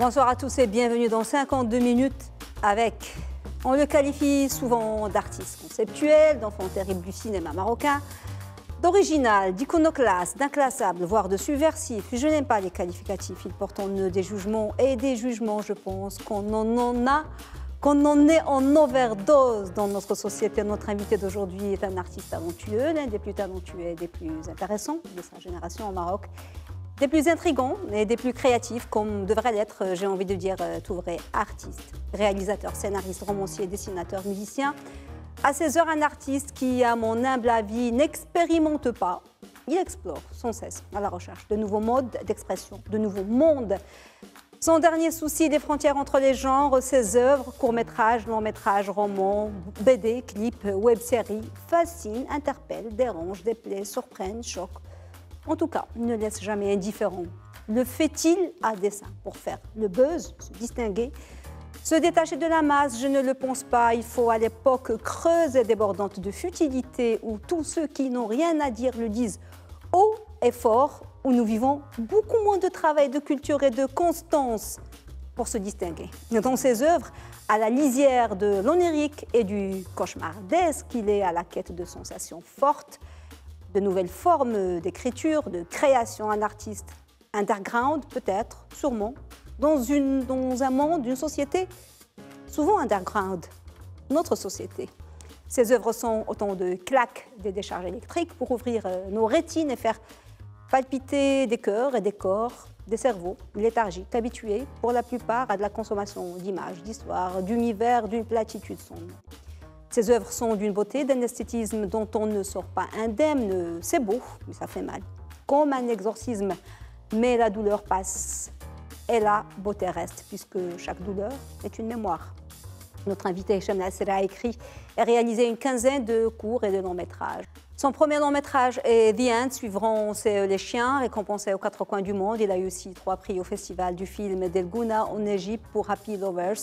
Bonsoir à tous et bienvenue dans 52 minutes avec. On le qualifie souvent d'artiste conceptuel, d'enfant terrible du cinéma marocain, d'original, d'iconoclaste, d'inclassable, voire de subversif. Je n'aime pas les qualificatifs, ils portent en eux des jugements et des jugements, je pense, qu'on en, en a qu'on en est en overdose dans notre société. Notre invité d'aujourd'hui est un artiste talentueux, l'un des plus talentueux et des plus intéressants de sa génération au Maroc des plus intrigants et des plus créatifs, comme devrait l'être, j'ai envie de dire, euh, tout vrai, artistes, réalisateurs, scénaristes, romanciers, dessinateurs, musiciens. À 16 heures, un artiste qui, à mon humble avis, n'expérimente pas, il explore sans cesse à la recherche de nouveaux modes d'expression, de nouveaux mondes. Son dernier souci des frontières entre les genres, ses œuvres, courts-métrages, longs-métrages, romans, BD, clips, web-séries, fascinent, interpellent, dérangent, déplaisent, surprennent, choquent en tout cas, ne laisse jamais indifférent. Le fait-il à dessein pour faire le buzz, se distinguer se détacher de la masse, je ne le pense pas. Il faut à l'époque creuse et débordante de futilité où tous ceux qui n'ont rien à dire le disent haut et fort, où nous vivons beaucoup moins de travail, de culture et de constance pour se distinguer. Dans ses œuvres, à la lisière de l'onirique et du cauchemardesque, qu'il est à la quête de sensations fortes, de nouvelles formes d'écriture, de création, un artiste underground peut-être, sûrement, dans, un monde, une société souvent underground, notre société. Ces œuvres sont autant de claques des décharges électriques pour ouvrir euh, nos rétines et faire palpiter des cœurs et des corps, des cerveaux, léthargiques, habitués pour la plupart à de la consommation d'images, d'histoires, d'univers, d'une platitude sombre. Ces œuvres sont d'une beauté, d'un esthétisme dont on ne sort pas indemne. C'est beau, mais ça fait mal. Comme un exorcisme. Mais la douleur passe. Et la beauté reste, puisque chaque douleur est une mémoire. Notre invité Hicham Nasser a écrit et réalisé une quinzaine de cours et de longs-métrages. Son premier long-métrage est The End, suivront euh, les chiens, récompensé aux quatre coins du monde. Il a eu aussi trois prix au festival du film Delguna » en Égypte pour Happy Lovers.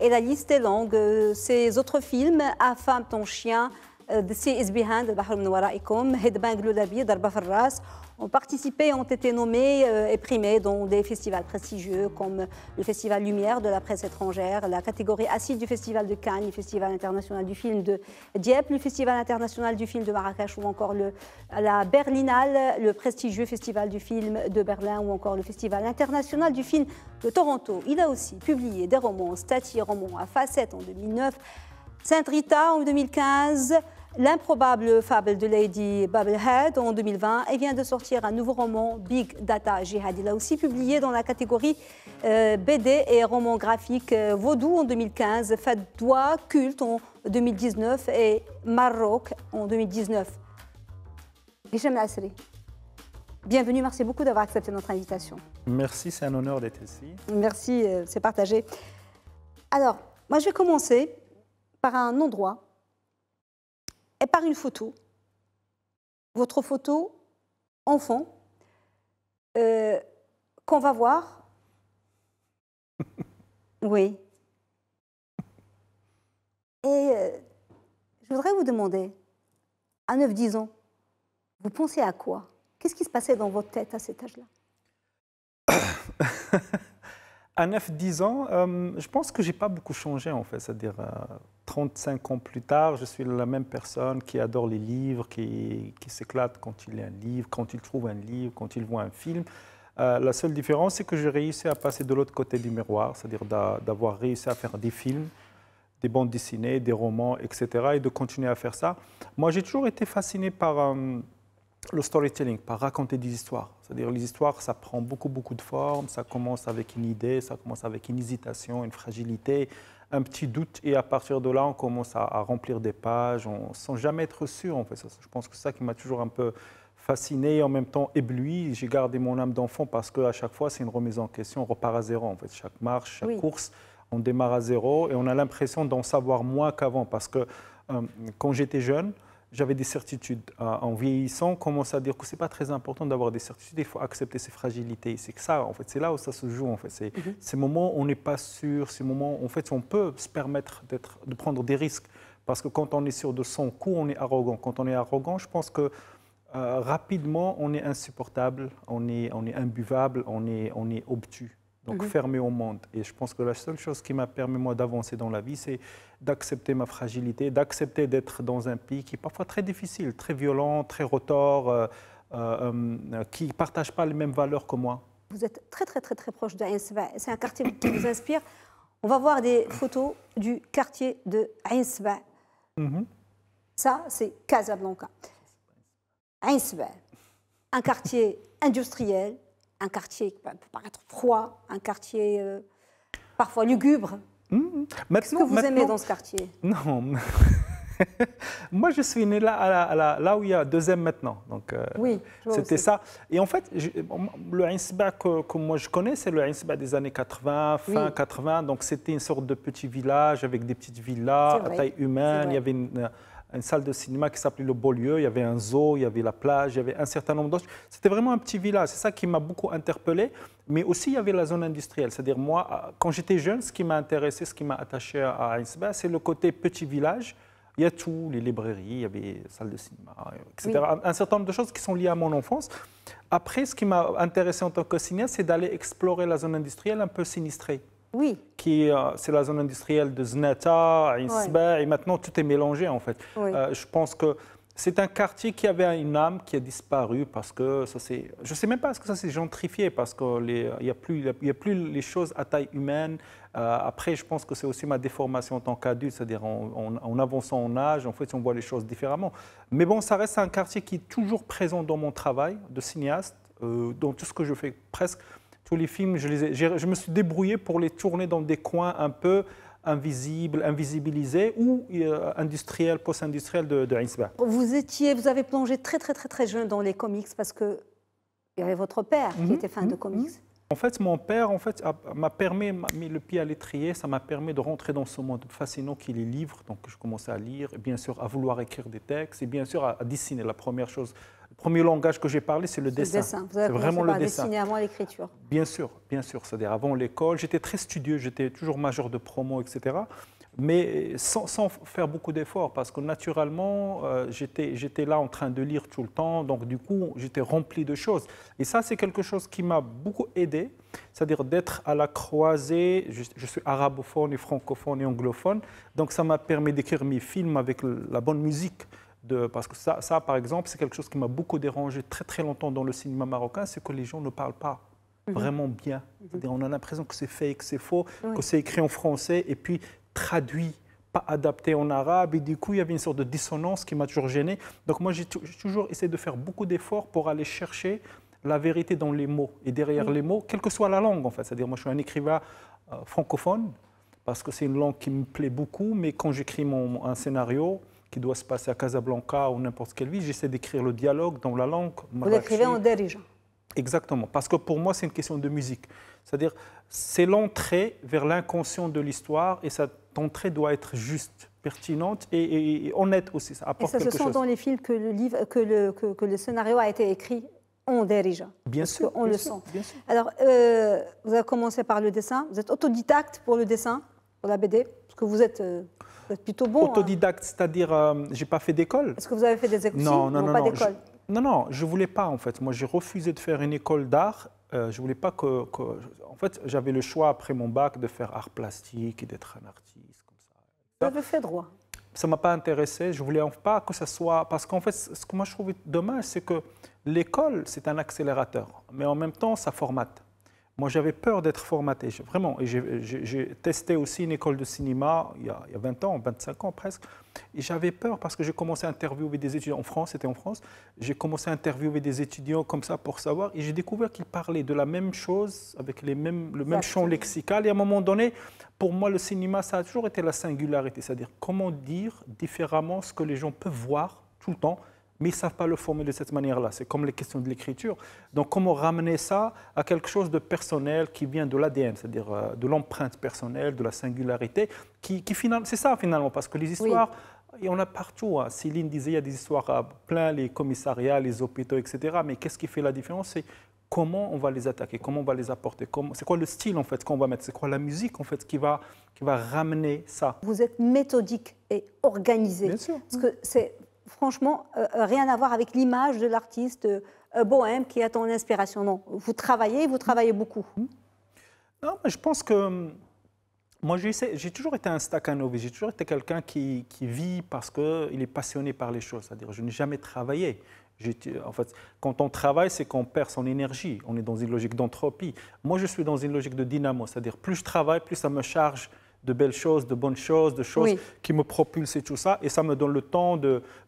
Et la liste est longue. Ses autres films, A Femme, ton chien, euh, The Sea is Behind, Bahrum Noiraikum, Hedbang Lulabi, Darba Farras, ont participé ont été nommés euh, et primés dans des festivals prestigieux comme le Festival Lumière de la presse étrangère, la catégorie Acide du Festival de Cannes, le Festival international du film de Dieppe, le Festival international du film de Marrakech ou encore le, la Berlinale, le prestigieux Festival du film de Berlin ou encore le Festival international du film de Toronto. Il a aussi publié des romans, statues romans à facettes en 2009, Sainte Rita en 2015. L'improbable fable de Lady Bubblehead en 2020 et eh vient de sortir un nouveau roman, Big Data Jihad. Il a aussi publié dans la catégorie euh, BD et roman graphique euh, Vaudou en 2015, Fadwa Culte en 2019 et Maroc en 2019. Hicham Asri, bienvenue, merci beaucoup d'avoir accepté notre invitation. Merci, c'est un honneur d'être ici. Merci, euh, c'est partagé. Alors, moi je vais commencer par un endroit par une photo. Votre photo enfant euh, qu'on va voir. Oui. Et euh, je voudrais vous demander, à 9-10 ans, vous pensez à quoi Qu'est-ce qui se passait dans votre tête à cet âge-là À 9-10 ans, euh, je pense que j'ai pas beaucoup changé en fait, c'est-à-dire 35 ans plus tard, je suis la même personne qui adore les livres, qui, s'éclate quand il lit un livre, quand il trouve un livre, quand il voit un film. Euh, la seule différence, c'est que j'ai réussi à passer de l'autre côté du miroir, c'est-à-dire d'avoir réussi à faire des films, des bandes dessinées, des romans, etc., et de continuer à faire ça. Moi, j'ai toujours été fasciné par euh, le storytelling, par raconter des histoires. C'est-à-dire, les histoires, ça prend beaucoup, beaucoup de formes. Ça commence avec une idée, ça commence avec une hésitation, une fragilité un petit doute et à partir de là, on commence à, remplir des pages on, sans jamais être sûr. En fait. Je pense que c'est ça qui m'a toujours un peu fasciné et en même temps ébloui. J'ai gardé mon âme d'enfant parce qu'à chaque fois, c'est une remise en question. On repart à zéro. En fait. Chaque marche, chaque course, on démarre à zéro et on a l'impression d'en savoir moins qu'avant parce que euh, quand j'étais jeune, j'avais des certitudes. Euh, en vieillissant, on commence à dire que c'est pas très important d'avoir des certitudes, il faut accepter ses fragilités. C'est que ça, en fait, c'est là où ça se joue, en fait. Mhm. ces moments où on n'est pas sûr, ces moments où, en fait, on peut se permettre d'être, de prendre des risques. Parce que quand on est sûr de son coup, on est arrogant. Quand on est arrogant, je pense que euh, rapidement, on est insupportable, on est, on est imbuvable, on est, on est obtus donc mhm. fermé au monde. Et je pense que la seule chose qui m'a permis moi d'avancer dans la vie, c'est d'accepter ma fragilité, d'accepter d'être dans un pays qui est parfois très difficile, très violent, très rotor euh, euh, euh, qui ne partage pas les mêmes valeurs que moi. Vous êtes très très très très proche d'Aïn C'est un quartier qui vous inspire. On va voir des photos du quartier de Ain mhm. Ça, c'est Casablanca. Aïn un quartier industriel, un quartier qui peut paraître froid, un quartier euh, parfois lugubre. Hmm. Qu'est-ce que vous aimez dans ce quartier Non. Moi, je suis né là, où il y a deuxième maintenant. Donc, euh, oui, c'était ça. Et en fait, le Insba que, moi je connais, c'est le Insba des années 80, fin 80. Donc, c'était une sorte de petit village avec des petites villas à taille humaine. Il y avait euh, une salle de cinéma qui s'appelait le Beaulieu, il y avait un zoo, il y avait la plage, il y avait un certain nombre d'autres. C'était vraiment un petit village, c'est ça qui m'a beaucoup interpellé. Mais aussi, il y avait la zone industrielle. C'est-à-dire, moi, euh, quand j'étais jeune, ce qui m'a intéressé, ce qui m'a attaché à Heinsberg, c'est le côté petit village. Il y a tout, les librairies, il y avait salle salles de cinéma, etc. Un certain nombre de choses qui sont liées à mon enfance. Après, ce qui m'a intéressé en tant que cinéaste, c'est d'aller explorer la zone industrielle un peu sinistrée. Oui. Qui, euh, c'est la zone industrielle de Zneta, Isber, et maintenant tout est mélangé en fait. Euh, je pense que c'est un quartier qui avait une âme qui a disparu parce que ça c'est. Je ne sais même pas ce que ça s'est gentrifié parce qu'il euh, n'y a, plus, y a plus les choses à taille humaine. après, je pense que c'est aussi ma déformation en tant qu'adulte, c'est-à-dire en, avançant en âge, en fait, on voit les choses différemment. Mais bon, ça reste un quartier qui est toujours présent dans mon travail de cinéaste, dans tout ce que je fais presque. Tous les films, je, les je me suis débrouillé pour les tourner dans des coins un peu invisibles, invisibilisés ou euh, industriel, post-industriels de, de Vous étiez, vous avez plongé très très très très jeune dans les comics parce que il y avait votre père qui mhm, était fan de mhm, comics. Mhm. En fait, mon père en fait, m'a permis, m'a mis le pied à l'étrier, ça m'a permis de rentrer dans ce monde fascinant qui est les livres. Donc, je commençais à lire, et bien sûr, à vouloir écrire des textes, et bien sûr, à dessiner. La première chose premier langage que j'ai parlé, c'est le dessin. C'est vraiment le dessin. Dessiner avant l'écriture. Bien sûr, bien sûr. C'est-à-dire avant l'école, j'étais très studieux, j'étais toujours majeur de promo, etc. Mais sans, faire beaucoup d'efforts, parce que naturellement, euh, j'étais là en train de lire tout le temps, donc du coup, j'étais rempli de choses. Et ça, c'est quelque chose qui m'a beaucoup aidé, c'est-à-dire d'être à la croisée, je, je, suis arabophone et francophone et anglophone, donc ça m'a permis d'écrire mes films avec la bonne musique parce que ça, par exemple, c'est quelque chose qui m'a beaucoup dérangé très très longtemps dans le cinéma marocain, c'est que les gens ne parlent pas mhm. vraiment bien. Mhm. On a l'impression que c'est fake, c'est faux, que c'est écrit en français et puis traduit, pas adapté en arabe. Et du coup, il y avait une sorte de dissonance qui m'a toujours gêné. Donc moi, j'ai toujours essayé de faire beaucoup d'efforts pour aller chercher la vérité dans les mots et derrière mhm. les mots, quelle que soit la langue en fait. C'est-à-dire, moi, je suis un écrivain euh, francophone parce que c'est une langue qui me plaît beaucoup, mais quand j'écris un scénario, qui doit se passer à Casablanca ou n'importe quelle ville, j'essaie d'écrire le dialogue dans la langue. Vous l'écrivez en dirigeant Exactement, parce que pour moi, c'est une question de musique. C'est-à-dire, c'est l'entrée vers l'inconscient de l'histoire et cette entrée doit être juste, pertinente et, honnête aussi. Ça apporte et ça se sent dans les films que le, livre, que, le, que, le scénario a été écrit on dirige. Bien sûr. On le sent. Alors, euh, vous avez commencé par le dessin. Vous êtes autodidacte pour le dessin, pour la BD que euh, vous êtes, plutôt bon. Hein. Autodidacte, c'est-à-dire, je euh, j'ai pas fait d'école. Est-ce que vous avez fait des écoles Non, non, non. non, je, non, non, je voulais pas en fait. Moi, j'ai refusé de faire une école d'art. Euh, je voulais pas que, En fait, j'avais le choix après mon bac de faire art plastique et d'être un artiste comme ça. Vous avez fait droit ça m'a pas intéressé. Je voulais pas que ça soit parce qu'en fait, ce que moi je trouvais dommage, c'est que l'école c'est un accélérateur, mais en même temps ça formate. Moi, j'avais peur d'être formaté, vraiment. Et j'ai testé aussi une école de cinéma il y, a, 20 ans, 25 ans presque. Et j'avais peur parce que j'ai commencé à interviewer des étudiants en France, c'était en France. J'ai commencé à interviewer des étudiants comme ça pour savoir. Et j'ai découvert qu'ils parlaient de la même chose, avec les mêmes, le même champ lexical. Et à un moment donné, pour moi, le cinéma, ça a toujours été la singularité. C'est-à-dire comment dire différemment ce que les gens peuvent voir tout le temps mais ils ne savent pas le former de cette manière-là. C'est comme les questions de l'écriture. Donc comment ramener ça à quelque chose de personnel qui vient de l'ADN, c'est-à-dire euh, de l'empreinte personnelle, de la singularité, qui, qui c'est ça finalement, parce que les histoires... Et on a partout. Hein. Céline disait, il y a des histoires à plein, les commissariats, les hôpitaux, etc. Mais qu'est-ce qui fait la différence C'est comment on va les attaquer, comment on va les apporter, c'est quoi le style en fait qu'on va mettre, c'est quoi la musique en fait qui va, qui va ramener ça. Vous êtes méthodique et organisé. Bien sûr. Parce que c'est franchement, euh, euh, rien à voir avec l'image de l'artiste euh, bohème qui ton inspiration Non, vous travaillez, vous travaillez beaucoup. Non, je pense que hum, moi, j'ai toujours été un staccanovi, j'ai toujours été quelqu'un qui, vit parce qu'il est passionné par les choses. C'est-à-dire, je n'ai jamais travaillé. En fait, quand on travaille, c'est qu'on perd son énergie. On est dans une logique d'entropie. Moi, je suis dans une logique de dynamo. C'est-à-dire, plus je travaille, plus ça me charge de belles choses, de bonnes choses, de choses qui me propulsent et tout ça. Et ça me donne le temps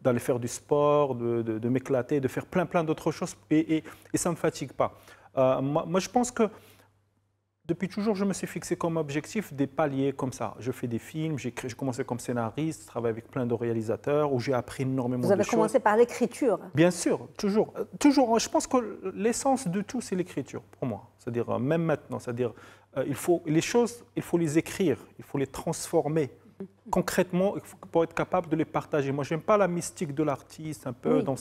d'aller faire du sport, de, m'éclater, de faire plein, plein d'autres choses. Et, ça ne me fatigue pas. Euh, moi, je pense que depuis toujours, je me suis fixé comme objectif des paliers comme ça. Je fais des films, j'ai commencé comme scénariste, je travaille avec plein de réalisateurs où j'ai appris énormément de choses. Vous avez commencé par l'écriture Bien sûr, toujours. Euh, toujours. Je pense que l'essence de tout, c'est l'écriture pour moi. C'est-à-dire, euh, même maintenant, c'est-à-dire, euh, il faut, les choses, il faut les écrire, il faut les transformer concrètement pour être capable de les partager. Moi, j'aime pas la mystique de l'artiste, un peu dans,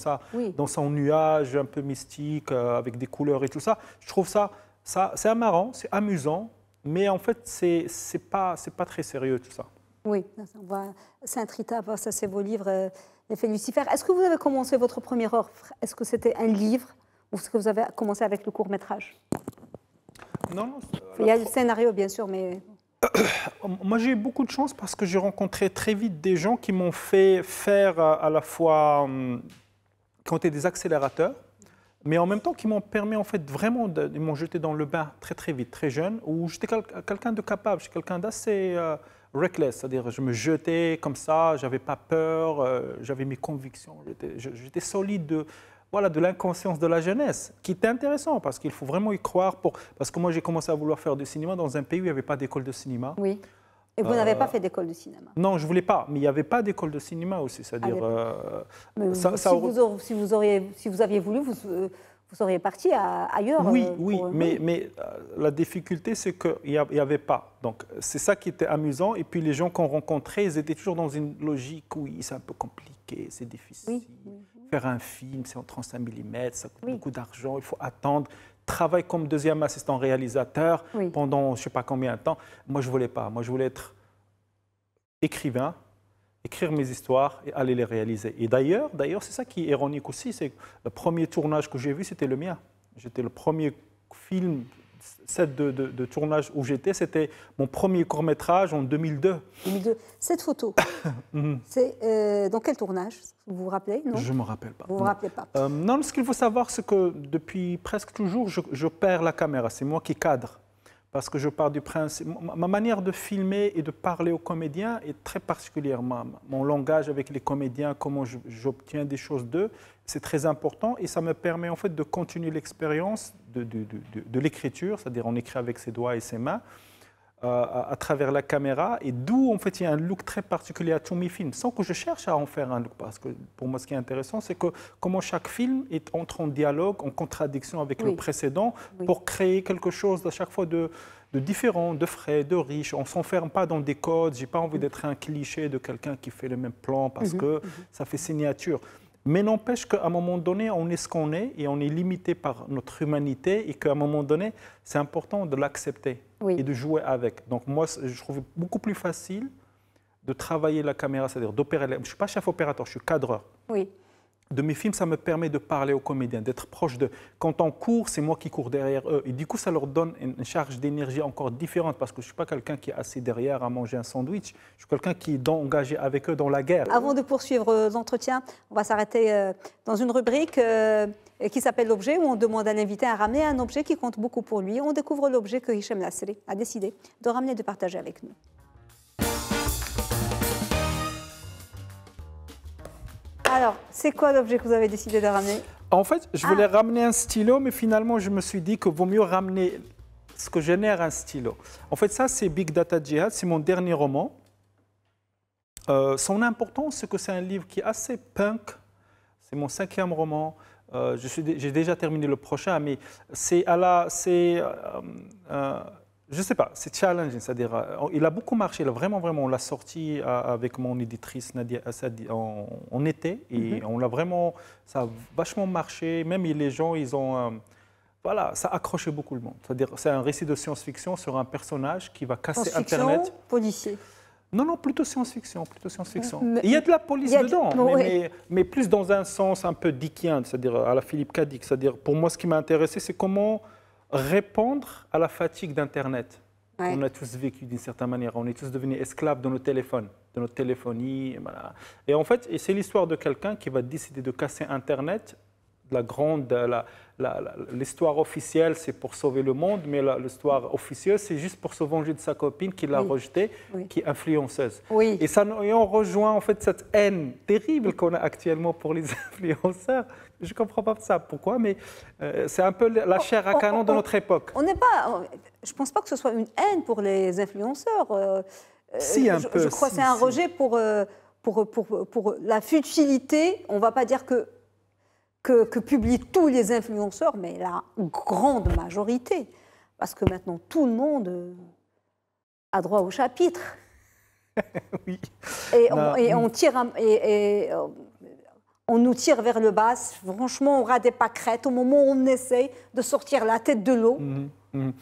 dans son nuage, un peu mystique, euh, avec des couleurs et tout ça. Je trouve ça, ça c'est marrant, c'est amusant, mais en fait, c'est n'est pas, pas très sérieux tout ça. Oui, on voit Saint-Rita, ça c'est vos livres, les euh, L'effet Lucifer. Est-ce que vous avez commencé votre première offre Est-ce que c'était un livre ou est-ce que vous avez commencé avec le court-métrage il y a le scénario, bien sûr, mais. Moi, j'ai eu beaucoup de chance parce que j'ai rencontré très vite des gens qui m'ont fait faire euh, à la fois. Hum, qui ont été des accélérateurs, mais en même temps qui m'ont permis, en fait, vraiment. De, ils jeter dans le bain très, très vite, très jeune, où j'étais quelqu'un de capable, j'étais quelqu'un d'assez. Euh, reckless, c'est-à-dire je me jetais comme ça, j'avais pas peur, euh, j'avais mes convictions, j'étais solide de, voilà, de l'inconscience de la jeunesse, qui était intéressant parce qu'il faut vraiment y croire. Pour... Parce que moi, j'ai commencé à vouloir faire du cinéma dans un pays où il n'y avait pas d'école de cinéma. Oui. Et vous n'avez euh, pas fait d'école de cinéma Non, je ne voulais pas, mais il n'y avait pas d'école de cinéma aussi. C'est-à-dire. si, Vous, aviez voulu, vous, euh, vous seriez parti ailleurs. Oui, euh, oui, mais, la difficulté, c'est qu'il n'y avait pas. Donc, c'est ça qui était amusant. Et puis, les gens qu'on rencontrait, ils étaient toujours dans une logique oui, c'est un peu compliqué, c'est difficile. oui. Faire un film, c'est en 35 mm, ça coûte beaucoup d'argent, il faut attendre. Travaille comme deuxième assistant réalisateur pendant je ne sais pas combien de temps. Moi, je ne voulais pas. Moi, je voulais être écrivain, écrire mes histoires et aller les réaliser. Et d'ailleurs, d'ailleurs, c'est ça qui est ironique aussi, c'est le premier tournage que j'ai vu, c'était le mien. J'étais le premier film cette de, de, tournage où j'étais, c'était mon premier court métrage en 2002. 2002. Cette photo, c'est euh, dans quel tournage Vous vous rappelez non Je ne me rappelle pas. Vous vous rappelez pas euh, Non, ce qu'il faut savoir, c'est que depuis presque toujours, je, je perds la caméra. C'est moi qui cadre. Parce que je pars du principe. Ma manière de filmer et de parler aux comédiens est très particulière. Mon langage avec les comédiens, comment j'obtiens des choses d'eux, c'est très important et ça me permet en fait de continuer l'expérience de, de, l'écriture, c'est-à-dire on écrit avec ses doigts et ses mains euh, à, travers la caméra et d'où en fait il y a un look très particulier à tous mes films, sans que je cherche à en faire un look parce que pour moi ce qui est intéressant c'est que comment chaque film est, entre en dialogue, en contradiction avec le précédent pour créer quelque chose à chaque fois de, différent, de frais, de riche, On ne s'enferme pas dans des codes. J'ai pas envie d'être un cliché de quelqu'un qui fait le même plan parce mhm. que mhm. ça fait signature. Mais n'empêche qu'à un moment donné, on est ce qu'on est et on est limité par notre humanité et qu'à un moment donné, c'est important de l'accepter et de jouer avec. Donc moi, je trouve beaucoup plus facile de travailler la caméra, c'est-à-dire d'opérer. Je ne suis pas chef opérateur, je suis cadreur. Oui de mes films, ça me permet de parler aux comédiens, d'être proche de. Quand on court, c'est moi qui cours derrière eux. Et du coup, ça leur donne une charge d'énergie encore différente parce que je ne suis pas quelqu'un qui est assis derrière à manger un sandwich. Je suis quelqu'un qui est engagé avec eux dans la guerre. Avant de poursuivre l'entretien, euh, on va s'arrêter euh, dans une rubrique euh, qui s'appelle l'objet, où on demande à invité à ramener un objet qui compte beaucoup pour lui. On découvre l'objet que Hichem Nasseri a décidé de ramener et de partager avec nous. Alors, c'est quoi l'objet que vous avez décidé de ramener En fait, je voulais ah. ramener un stylo, mais finalement, je me suis dit que vaut mieux ramener ce que génère un stylo. En fait, ça, c'est Big Data Jihad, c'est mon dernier roman. Euh, son importance, c'est que c'est un livre qui est assez punk. C'est mon cinquième roman. Euh, j'ai déjà terminé le prochain, mais c'est à la. C'est. Euh, je ne sais pas, c'est challenging, c'est-à-dire, euh, il a beaucoup marché, vraiment, vraiment, on l'a sorti euh, avec mon éditrice Nadia Assad en, été, et mhm. on l'a vraiment, ça a vachement marché, même les gens, ils ont, euh, voilà, ça a accroché beaucoup le monde. C'est-à-dire, c'est un récit de science-fiction sur un personnage qui va casser Internet. policier non, non, plutôt science-fiction, plutôt science-fiction. Il y a de la police dedans, mais, plus dans un sens un peu dickien, c'est-à-dire à la Philippe K. c'est-à-dire pour moi ce qui m'a intéressé, c'est comment répondre à la fatigue d'Internet. On a tous vécu d'une certaine manière. On est tous devenus esclaves de nos téléphones, de notre téléphonie. Et en fait, c'est l'histoire de quelqu'un qui va décider de casser Internet. La grande, l'histoire officielle, c'est pour sauver le monde, mais l'histoire officieuse, c'est juste pour se venger de sa copine qui l'a rejetée, qui est influenceuse. Et ça, et on rejoint en fait cette haine terrible qu'on a actuellement pour les influenceurs. Je ne comprends pas ça. Pourquoi Mais euh, c'est un peu la oh, chair à oh, canon de oh, notre époque. On n'est pas. Je ne pense pas que ce soit une haine pour les influenceurs. Euh, euh, si, un je, peu. Je crois que c'est un rejet pour, pour, pour, pour, la futilité. On ne va pas dire que, que, publient tous les influenceurs, mais la grande majorité. Parce que maintenant, tout le monde a droit au chapitre. oui. Et, on, et on, tire. et, on nous tire vers le bas. Franchement, on aura des pâquerettes au moment où on essaie de sortir la tête de l'eau. Mhm, mhm.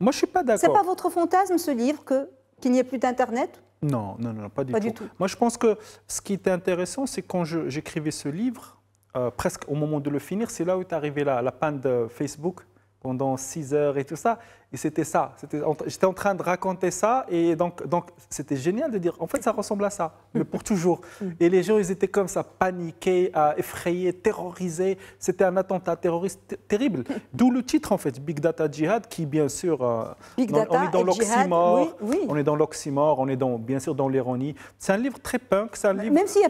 Moi, je suis pas d'accord. C'est pas votre fantasme, ce livre, que qu'il n'y ait plus d'Internet non, non, non, pas, du, tout. Moi, je pense que ce qui est intéressant, c'est quand j'écrivais ce livre, euh, presque au moment de le finir, c'est là où est arrivée la, la panne de Facebook pendant 6 heures et tout ça. Et c'était ça. J'étais en train de raconter ça. Et donc, donc c'était génial de dire, en fait, ça ressemble à ça, mais pour toujours. Mm. Et les gens, ils étaient comme ça, paniqués, euh, effrayés, terrorisés. C'était un attentat terroriste terrible. D'où le titre, en fait, Big Data Jihad, qui, bien sûr, Big on, est dans l'oxymore. On est dans l'oxymore, on est bien sûr dans l'ironie. C'est un livre très punk. Un bah, livre... Même si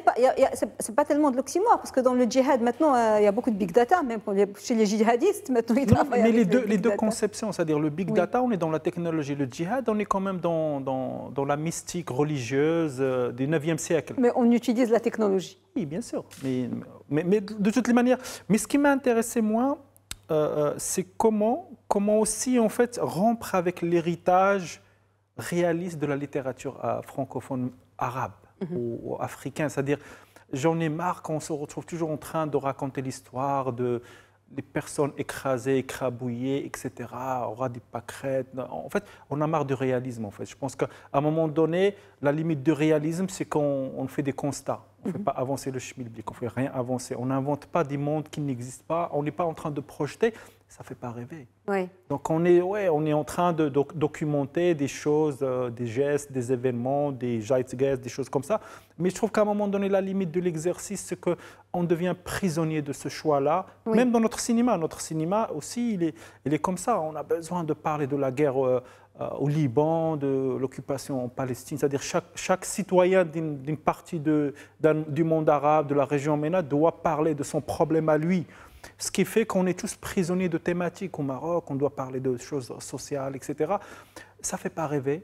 c'est pas tellement de l'oxymore, parce que dans le jihad, maintenant, euh, il y a beaucoup de Big Data, même chez les jihadistes, maintenant, Mais les deux, deux conceptions, c'est-à-dire le Big on est dans la technologie. Le djihad, on est quand même dans, dans, dans la mystique religieuse euh, du 9e siècle. Mais on utilise la technologie. Oui, bien sûr. Mais, mais, de toutes les manières. Mais ce qui m'a intéressé, moi, euh, euh, c'est comment, comment aussi, en fait, rompre avec l'héritage réaliste de la littérature francophone arabe mhm. ou, africain. africaine. C'est-à-dire, j'en ai marre on se retrouve toujours en train de raconter l'histoire de les personnes écrasées, écrabouillées, etc., aura des pâquerettes. En fait, on a marre du réalisme, en fait. Je pense qu'à un moment donné, la limite du réalisme, c'est qu'on on fait des constats. On ne fait mhm. pas avancer le schmilblick, on ne fait rien avancer. On n'invente pas des mondes qui n'existent pas. On n'est pas en train de projeter ça ne fait pas rêver. Donc on est, ouais, on est en train de documenter des choses, euh, des gestes, des événements, des zeitgeist, des choses comme ça. Mais je trouve qu'à un moment donné, la limite de l'exercice, c'est qu'on devient prisonnier de ce choix-là. Même dans notre cinéma, notre cinéma aussi, il est, il est comme ça. On a besoin de parler de la guerre euh, euh, au Liban, de l'occupation en Palestine. C'est-à-dire chaque, chaque citoyen d'une partie de, du monde arabe, de la région MENA, doit parler de son problème à lui. Ce qui fait qu'on est tous prisonniers de thématiques au Maroc, on doit parler de choses sociales, etc. Ça ne fait pas rêver,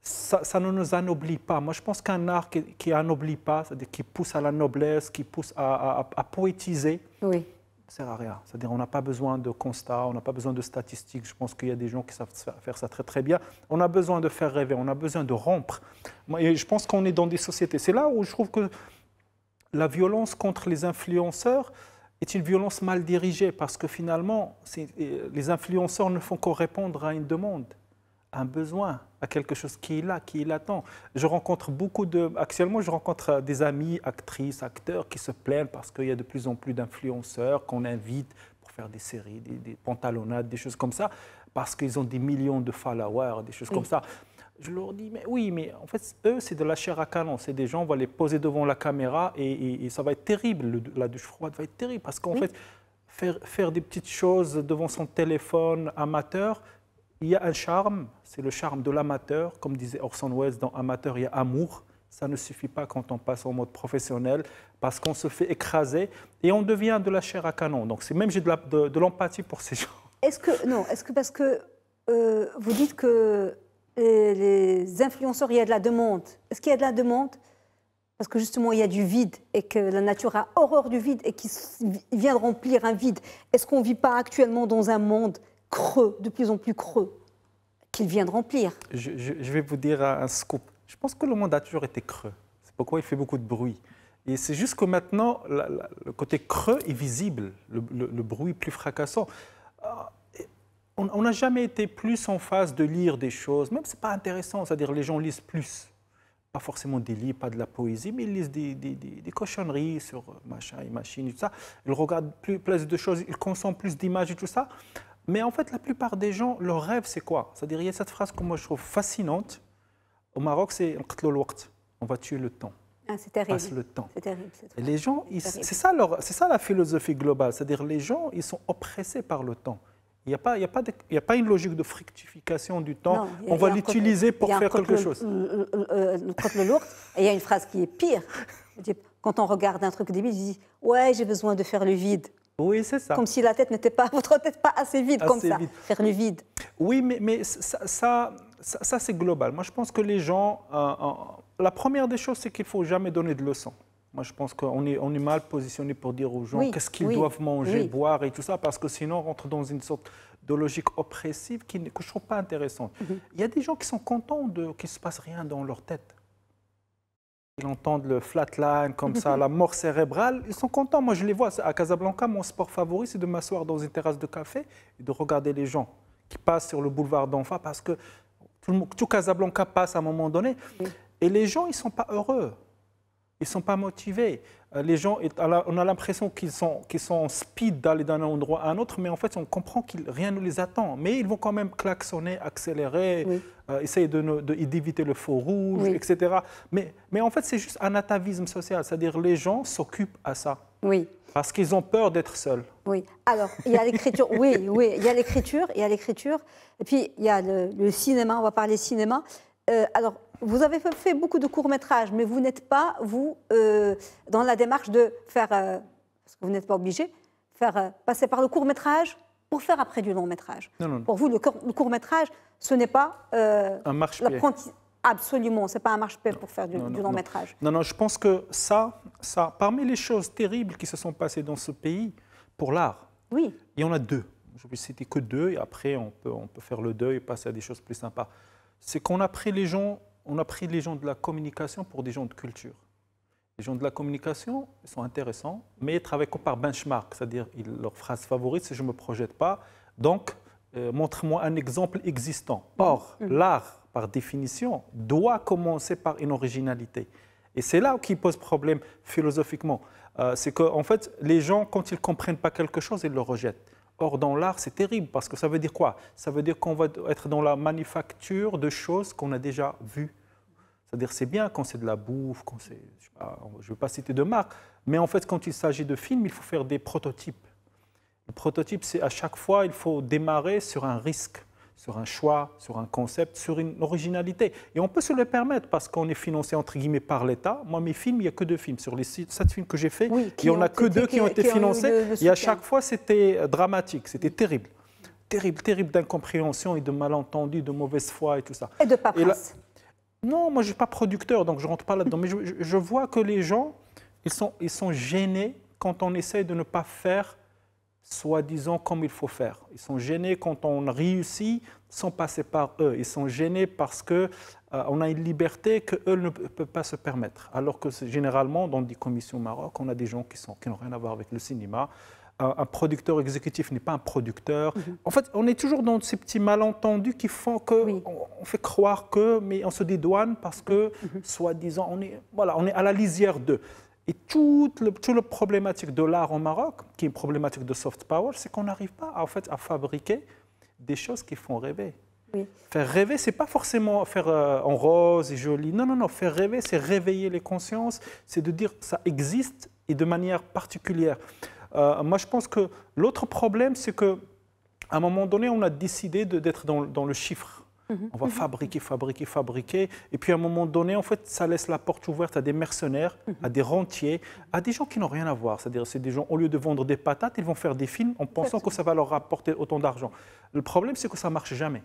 ça, ne nous anoblit pas. Moi, je pense qu'un art qui, qui anoblit pas, c'est-à-dire qui pousse à la noblesse, qui pousse à, poétiser, oui. ne sert à rien. C'est-à-dire on n'a pas besoin de constats, on n'a pas besoin de statistiques. Je pense qu'il y a des gens qui savent faire ça très très bien. On a besoin de faire rêver, on a besoin de rompre. Et je pense qu'on est dans des sociétés. C'est là où je trouve que la violence contre les influenceurs, est une violence mal dirigée parce que finalement, euh, les influenceurs ne font qu'en répondre à une demande, à un besoin, à quelque chose qui est là, qui l'attend. Je rencontre beaucoup de... Actuellement, je rencontre euh, des amis, actrices, acteurs qui se plaignent parce qu'il y a de plus en plus d'influenceurs qu'on invite pour faire des séries, des, pantalonnades, des choses comme ça, parce qu'ils ont des millions de followers, des choses comme mm. ça. Je leur dis, mais oui, mais en fait, eux, c'est de la chair à canon. C'est des gens, on va les poser devant la caméra et, ça va être terrible. Le, la douche froide va être terrible parce qu'en fait, faire, faire des petites choses devant son téléphone amateur, il y a un charme. C'est le charme de l'amateur. Comme disait Orson Welles dans Amateur, il y a amour. Ça ne suffit pas quand on passe en mode professionnel parce qu'on se fait écraser et on devient de la chair à canon. Donc, c'est même j'ai de l'empathie pour ces gens. Est-ce que, non, est-ce que parce que euh, vous dites que les influenceurs, il y a de la demande. Est-ce qu'il y a de la demande Parce que justement, il y a du vide et que la nature a horreur du vide et qui vient de remplir un vide. Est-ce qu'on ne vit pas actuellement dans un monde creux, de plus en plus creux, qu'il vient de remplir je, vais vous dire un scoop. Je pense que le monde a toujours été creux. C'est pourquoi il fait beaucoup de bruit. Et c'est juste que maintenant, le côté creux est visible, le, bruit le bruit plus fracassant ah, on n'a jamais été plus en phase de lire des choses. Même, si ce n'est pas intéressant, c'est-à-dire les gens lisent plus. Pas forcément des livres, pas de la poésie, mais ils lisent des, des, cochonneries sur euh, machin et machine tout ça. Ils regardent plus, de choses, ils consomment plus d'images et tout ça. Mais en fait, la plupart des gens, leur rêve, c'est quoi C'est-à-dire, il y a cette phrase que moi je trouve fascinante. Au Maroc, c'est « on va tuer le temps ». Ah, c'est terrible. Passe le temps. C'est terrible. les gens, c'est ça, ça la philosophie globale. C'est-à-dire, les gens, ils sont oppressés par le temps. Il n'y a, pas, a, a pas une logique de fructification du temps. on va l'utiliser pour faire quelque le, chose. Le le lourd, et il y a une phrase qui est pire. Quand on regarde un truc débile, il dit, « Ouais, j'ai besoin de faire le vide. Oui, c'est ça. Comme si la tête n'était pas, votre tête pas assez vide comme ça, faire le vide. Oui, mais, mais ça, ça, c'est global. Moi, je pense que les gens, la première des choses, c'est qu'il faut jamais donner de leçons. Moi, je pense qu'on est, on est mal positionné pour dire aux gens qu'est-ce qu'ils doivent manger, boire et tout ça, parce que sinon, on rentre dans une sorte de logique oppressive qui, que je trouve pas intéressante. Mhm. Il y a des gens qui sont contents de qu'il se passe rien dans leur tête. Ils entendent le flatline comme ça, la mort cérébrale. Ils sont contents. Moi, je les vois. À Casablanca, mon sport favori, c'est de m'asseoir dans une terrasse de café et de regarder les gens qui passent sur le boulevard d'Anfa parce que tout, tout, Casablanca passe à un moment donné. Et les gens, ils ne sont pas heureux. Ils ne sont pas motivés. Euh, les gens, on a l'impression qu'ils sont, qu'ils sont en speed d'aller d'un endroit à un autre, mais en fait, on comprend qu'il rien ne les attend. Mais ils vont quand même klaxonner, accélérer, euh, essayer d'éviter de, le faux rouge, etc. Mais, mais en fait, c'est juste un atavisme social, c'est-à-dire les gens s'occupent à ça. Oui. Parce qu'ils ont peur d'être seuls. Oui. Alors, il y a l'écriture. oui, oui. Il y a l'écriture, il y a l'écriture. Et puis, il y a le, cinéma. On va parler cinéma. Euh, alors, vous avez fait beaucoup de courts-métrages, mais vous n'êtes pas, vous, euh, dans la démarche de faire, euh, parce que vous n'êtes pas obligé, faire euh, passer par le court-métrage pour faire après du long-métrage. Pour vous, le, court-métrage, ce n'est pas un marche-pied. Absolument, ce n'est pas un marche-pied pour faire du, long-métrage. Non. non, je pense que ça, ça, parmi les choses terribles qui se sont passées dans ce pays pour l'art, oui. il y en a deux. Je ne citer que deux, et après, on peut, on peut faire le deuil et passer à des choses plus sympas. C'est qu'on a pris les gens on a pris les gens de la communication pour des gens de culture. Les gens de la communication sont intéressants, mais ils travaillent par benchmark, c'est-à-dire leur phrase favorite, c'est je ne me projette pas, donc euh, montre-moi un exemple existant. Or, mm. Mm. l'art, par définition, doit commencer par une originalité. Et c'est là qui pose problème philosophiquement. Euh, c'est qu'en en fait, les gens, quand ils ne comprennent pas quelque chose, ils le rejettent. Or, dans l'art, c'est terrible parce que ça veut dire quoi Ça veut dire qu'on va être dans la manufacture de choses qu'on a déjà vues c'est-à-dire, c'est bien quand c'est de la bouffe, quand c'est. Je ne veux pas citer de marque, mais en fait, quand il s'agit de films, il faut faire des prototypes. Le prototype, c'est à chaque fois, il faut démarrer sur un risque, sur un choix, sur un concept, sur une originalité. Et on peut se le permettre parce qu'on est financé, entre guillemets, par l'État. Moi, mes films, il n'y a que deux films. Sur les sept films que j'ai faits, il n'y en a que deux qui ont été financés. et à chaque fois, c'était dramatique, c'était terrible. Terrible, terrible d'incompréhension et de malentendus, de mauvaise foi et tout ça. Et de paperasse. Non, moi je ne suis pas producteur, donc je ne rentre pas là-dedans. Mais je, vois que les gens, ils sont, ils sont gênés quand on essaie de ne pas faire soi-disant comme il faut faire. Ils sont gênés quand on réussit sans passer par eux. Ils sont gênés parce que euh, on a une liberté que eux ne peuvent pas se permettre. Alors que généralement dans des commissions au Maroc, on a des gens sont qui n'ont rien à voir avec le cinéma, un producteur exécutif n'est pas un producteur. Mhm. En fait, on est toujours dans ces petits malentendus qui font que on, fait croire que, mais on se dédouane parce que, mhm. Mhm. soi-disant, on est, voilà, on est à la lisière d'eux. Et toute le, la problématique de l'art au Maroc, qui est une problématique de soft power, c'est qu'on n'arrive pas à, en fait, à fabriquer des choses qui font rêver. Faire rêver, c'est pas forcément faire euh, en rose et joli. Non, non, non. Faire rêver, c'est réveiller les consciences, c'est de dire que ça existe et de manière particulière. Euh, moi, je pense que l'autre problème, c'est qu'à un moment donné, on a décidé d'être dans, le chiffre. Mhm. On va mhm. fabriquer, fabriquer, fabriquer. Et puis à un moment donné, en fait, ça laisse la porte ouverte à des mercenaires, mhm. à des rentiers, à des gens qui n'ont rien à voir. C'est-à-dire, c'est des gens, au lieu de vendre des patates, ils vont faire des films en pensant que ça va leur rapporter autant d'argent. Le problème, c'est que ça ne marche jamais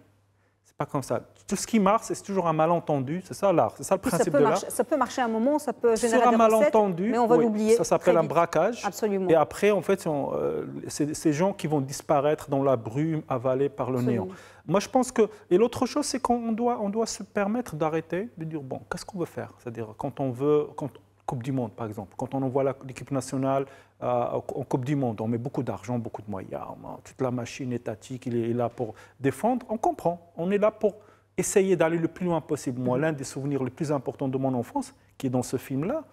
pas comme ça. Tout ce qui marche, c'est toujours un malentendu. C'est ça l'art. C'est ça le principe de l'art. Ça peut marcher un moment, ça peut générer un malentendu, mais on va l'oublier. Ça s'appelle un braquage. Absolument. Et après, en fait, euh, c'est ces gens qui vont disparaître dans la brume avalée par le néant. Moi, je pense que. Et l'autre chose, c'est qu'on doit, on doit se permettre d'arrêter, de dire bon, qu'est-ce qu'on veut faire C'est-à-dire, quand on veut. Quand Coupe du Monde, par exemple. Quand on envoie l'équipe nationale euh, en Coupe du Monde, on met beaucoup d'argent, beaucoup de moyens, toute la machine étatique, il est là pour défendre. On comprend, on est là pour essayer d'aller le plus loin possible. Moi, l'un des souvenirs les plus importants de mon enfance, qui est dans ce film-là,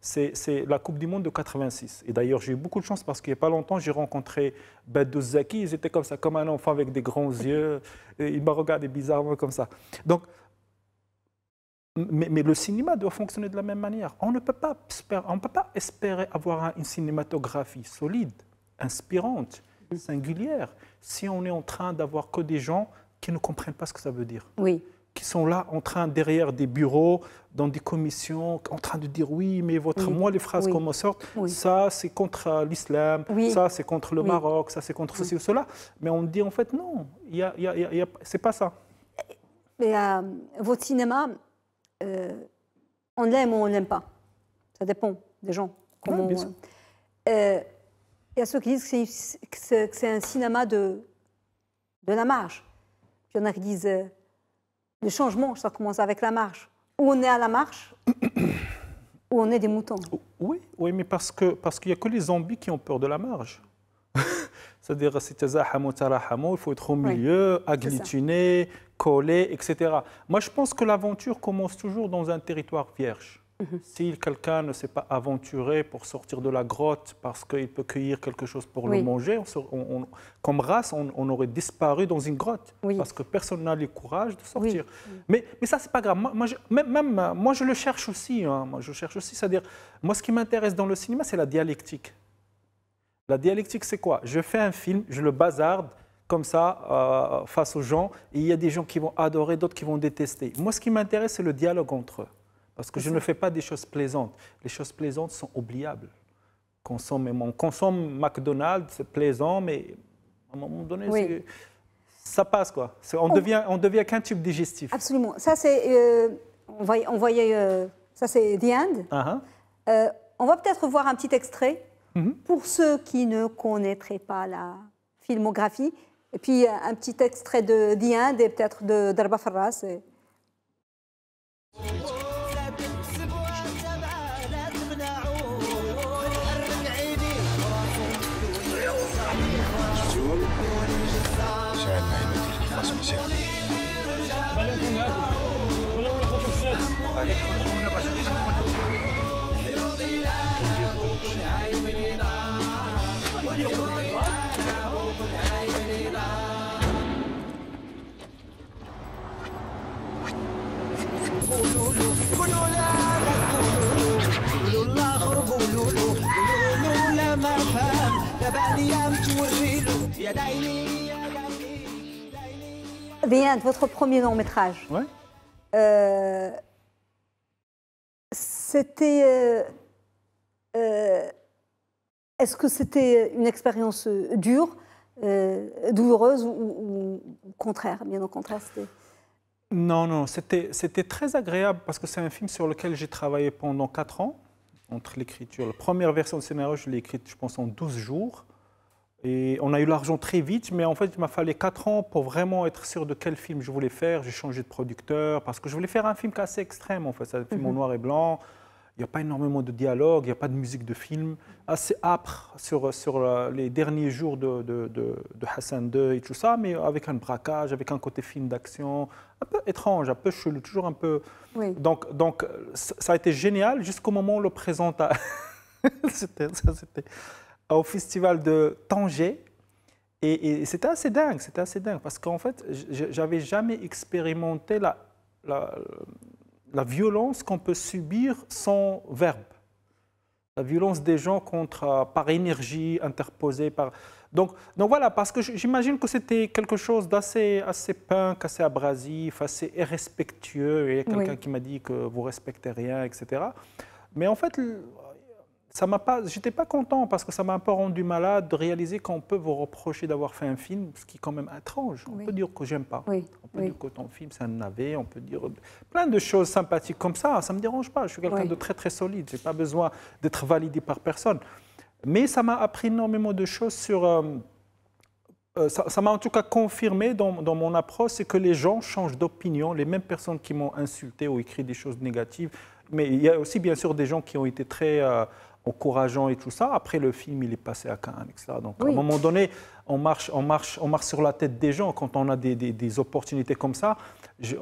c'est la Coupe du Monde de 86. Et d'ailleurs, j'ai eu beaucoup de chance parce qu'il n'y a pas longtemps, j'ai rencontré Badou Zaki. Ils étaient comme ça, comme un enfant avec des grands yeux. il me regardé bizarrement comme ça. Donc, mais, le cinéma doit fonctionner de la même manière. On ne peut pas, on peut pas espérer avoir une cinématographie solide, inspirante, mm. singulière, si on est en train d'avoir que des gens qui ne comprennent pas ce que ça veut dire. Oui. Qui sont là en train, derrière des bureaux, dans des commissions, en train de dire oui, mais votre, moi, les phrases qu'on me sortent, ça c'est contre euh, l'islam, ça c'est contre le Maroc, ça c'est contre ceci ou cela. Mais on dit en fait non, y a, c'est pas ça. mais euh, votre cinéma, euh, on l'aime ou on l'aime pas. Ça dépend des gens. Et à il y a ceux qui disent que c'est un cinéma de, de la marche. il y en a qui disent euh, le changement, ça commence avec la marche. Ou on est à la marche, ou on est des moutons. Oh, oui, oui mais parce qu'il parce qu'il n'y a que les zombies qui ont peur de la marge. C'est-à-dire, il faut être au milieu, oui, coller, etc. Moi, je pense que l'aventure commence toujours dans un territoire vierge. Mhm. Si quelqu'un ne s'est pas aventuré pour sortir de la grotte parce qu'il peut cueillir quelque chose pour le manger, comme race, on, aurait disparu dans une grotte parce que personne n'a le courage de sortir. Mais, mais ça, c'est pas grave. Moi, je, même, moi, je le cherche aussi. Hein. je cherche aussi. C'est-à-dire, moi, ce qui m'intéresse dans le cinéma, c'est la dialectique. La dialectique, c'est quoi Je fais un film, je le bazarde, comme ça euh, face aux gens. il y a des gens qui vont adorer, d'autres qui vont détester. Moi, ce qui m'intéresse, c'est le dialogue entre eux. Parce que je ne fais pas des choses plaisantes. Les choses plaisantes sont oubliables. Consomme, on consomme McDonald's, c'est plaisant, mais à un moment donné, ça passe. quoi. On, devient, on devient qu'un tube digestif. Absolument. Ça, c'est. Euh, on voyait. Euh, ça, c'est The End. Uh-huh. on va peut-être voir un petit extrait. Mm-hmm. Pour ceux qui ne connaîtraient pas la filmographie, et puis un petit extrait de d'Inde et peut-être de Darba Farras. Bien, votre premier long métrage. Ouais. Euh, c'était. Euh, euh, est-ce que c'était une expérience dure, douloureuse ou, contraire Bien au contraire, c'était. Non, non, c'était très agréable parce que c'est un film sur lequel j'ai travaillé pendant 4 ans, entre l'écriture. La première version de scénario, je l'ai écrite, je pense, en 12 jours. Et on a eu l'argent très vite, mais en fait, il m'a fallu 4 ans pour vraiment être sûr de quel film je voulais faire. J'ai changé de producteur parce que je voulais faire un film assez extrême, en fait, c'est un film mhm. en noir et blanc. Il n'y a pas énormément de dialogue, il n'y a pas de musique de film. Assez âpre sur, les derniers jours de, de Hassan II et tout ça, mais avec un braquage, avec un côté film d'action, un peu étrange, un peu chelou, toujours un peu. Donc, donc, ça a été génial jusqu'au moment où on le présente c'était, au festival de Tanger. Et, c'était assez dingue, c'était assez dingue, parce qu'en fait, j'avais jamais expérimenté la, la, la violence qu'on peut subir sans verbe la violence des gens contre, euh, par énergie interposée. Par... Donc, donc voilà, parce que j'imagine que c'était quelque chose d'assez assez punk, assez abrasif, assez irrespectueux. Il y a quelqu'un qui m'a dit que vous respectez rien, etc. Mais en fait, ça m'a pas, j'étais pas content parce que ça m'a un peu rendu malade de réaliser qu'on peut vous reprocher d'avoir fait un film, ce qui est quand même étrange. On peut dire que j'aime pas. On peut dire que ton film c'est un navet. On peut dire plein de choses sympathiques comme ça. Ça me dérange pas. Je suis quelqu'un de très très solide. J'ai pas besoin d'être validé par personne. Mais ça m'a appris énormément de choses sur. Euh, euh, ça m'a en tout cas confirmé dans, mon approche, c'est que les gens changent d'opinion. Les mêmes personnes qui m'ont insulté ou écrit des choses négatives mais il y a aussi bien sûr des gens qui ont été très euh, encourageant et tout ça. Après, le film, il est passé à Cannes, etc. Donc, à un moment donné, on marche, on, marche, on marche sur la tête des gens. Quand on a des, opportunités comme ça,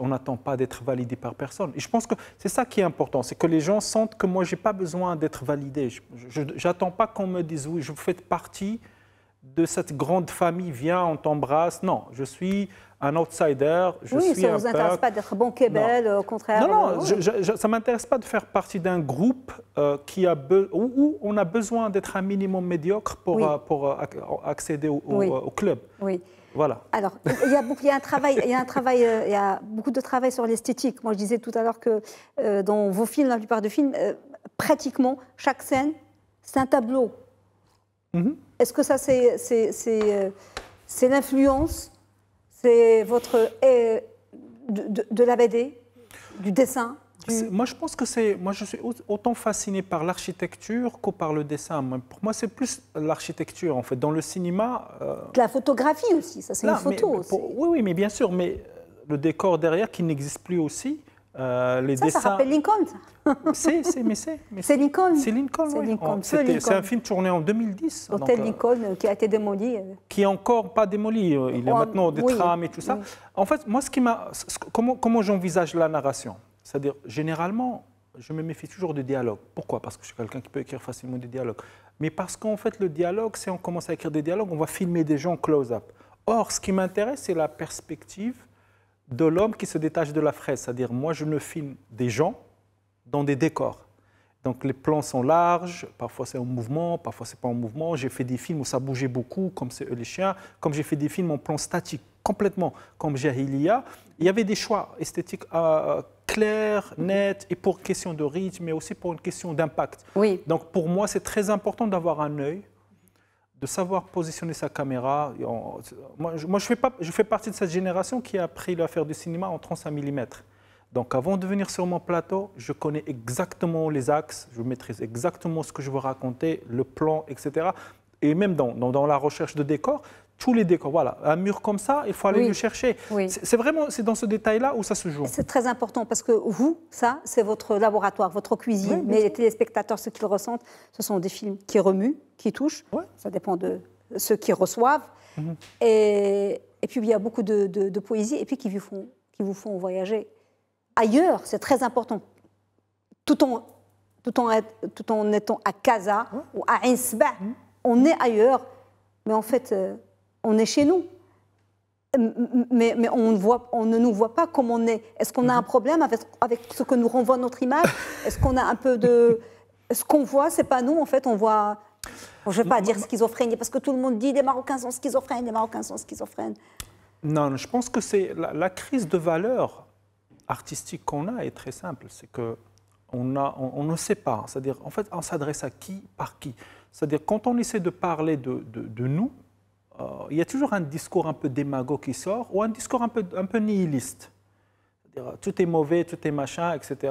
on n'attend pas d'être validé par personne. Et je pense que c'est ça qui est important, c'est que les gens sentent que moi, je n'ai pas besoin d'être validé. Je n'attends pas qu'on me dise oui, je fais partie de cette grande famille, viens, on t'embrasse. Non, je suis un outsider, je oui, ça ne vous intéresse pas d'être bon Kébel, au contraire. Non, non, ça ne m'intéresse pas de faire partie d'un groupe euh, qui a où, on a besoin d'être un minimum médiocre pour, euh, pour euh, accéder au, club. Oui. Voilà. Alors, il y a, beaucoup, il y a un travail, il y a beaucoup de travail sur l'esthétique. Moi, je disais tout à l'heure que dans vos films, la plupart des films, pratiquement chaque scène, c'est un tableau. Mm-hmm. Est-ce que ça, c'est l'influence c'est votre. Euh, de, la BD Du dessin Moi, je pense que c'est. Moi, je suis autant fasciné par l'architecture qu'au par le dessin. Pour moi, c'est plus l'architecture, en fait. Dans le cinéma. Euh, la photographie aussi, ça, c'est une photo aussi. Oui, oui, mais bien sûr, mais le décor derrière qui n'existe plus aussi. Euh, les ça, dessins... ça rappelle Lincoln. c'est, c'est, mais c'est. c'est Lincoln. C'est Lincoln, oui. Oh, c'est un film tourné en 2010. L'hôtel euh, Lincoln euh, qui a été démoli. Qui est encore pas démoli. Il est maintenant des oui, et tout ça. En fait, moi, ce qui m'a, comment, comment j'envisage la narration C'est-à-dire, généralement, je me méfie toujours du dialogue. Pourquoi Parce que je suis quelqu'un qui peut écrire facilement des dialogues. Mais parce qu'en fait, le dialogue, si on commence à écrire des dialogues, on va filmer des gens close-up. Or, ce qui m'intéresse, c'est la perspective de l'homme qui se détache de la fraise. C'est-à-dire, moi, je ne filme des gens dans des décors. Donc, les plans sont larges, parfois c'est en mouvement, parfois c'est pas en mouvement. J'ai fait des films où ça bougeait beaucoup, comme c'est les chiens, comme j'ai fait des films en plan statique, complètement, comme Jahilia. Il y avait des choix esthétiques euh, clairs, nets, et pour question de rythme, mais aussi pour une question d'impact. Oui. Donc, pour moi, c'est très important d'avoir un œil de savoir positionner sa caméra. moi, je, fais pas, je, fais partie de cette génération qui a appris l'affaire du cinéma en 35 mm. Donc, avant de venir sur mon plateau, je connais exactement les axes, je maîtrise exactement ce que je veux raconter, le plan, etc. Et même dans, dans la recherche de décors, tous les décors. Voilà, un mur comme ça, il faut aller le chercher. C'est vraiment, c'est dans ce détail-là où ça se joue. C'est très important parce que vous, ça, c'est votre laboratoire, votre cuisine. mais les téléspectateurs, ce qu'ils ressentent, ce sont des films qui remuent, qui touchent. Ça dépend de ceux qui reçoivent. Mhm. et, puis il y a beaucoup de, poésie et puis qui vous font, qui vous font voyager ailleurs. C'est très important. Tout en, tout en, tout en étant à Casa ou à Insba, mhm. on est ailleurs. Mais en fait, euh, on est chez nous. Mais, on, ne nous voit pas comme on est. Est-ce qu'on a mhm. un problème avec, ce que nous renvoie notre image Est-ce qu'on a un peu de... Ce qu'on voit, c'est pas nous, en fait, on voit... je ne vais pas dire schizophrénie, parce que tout le monde dit les Marocains sont schizophrènes, les Marocains sont schizophrènes. Non, je pense que c'est la, crise de valeur artistique qu'on a est très simple. C'est que on, ne sait pas. C'est-à-dire, en fait, on s'adresse à qui, par qui. C'est-à-dire, quand on essaie de parler de nous, euh, il y a toujours un discours un peu démago qui sort, ou un discours un peu, nihiliste. Euh, tout est mauvais, tout est machin, etc.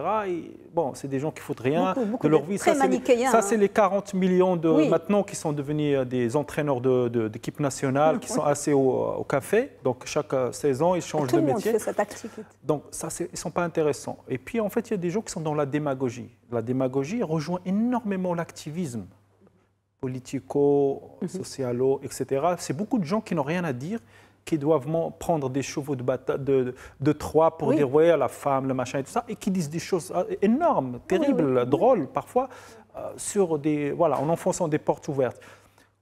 bon, c'est des gens qui foutent rien de leur vie. ça, c'est les, ça, hein. c'est les 40 millions de maintenant qui sont devenus euh, des entraîneurs de, d'équipe nationale, qui sont assez au, café. Donc, chaque saison, ils changent tout de le métier. Monde fait cette Donc, ça, ils ne sont pas intéressants. Et puis, en fait, il y a des gens qui sont dans la démagogie. La démagogie rejoint énormément l'activisme politico, mhm. socialo, etc. C'est beaucoup de gens qui n'ont rien à dire, qui doivent prendre des chevaux de, bata, de, de, Troie pour dire la femme, le machin et tout ça, et qui disent des choses euh, énormes, terribles, drôles parfois, euh, sur des, voilà, en enfonçant des portes ouvertes.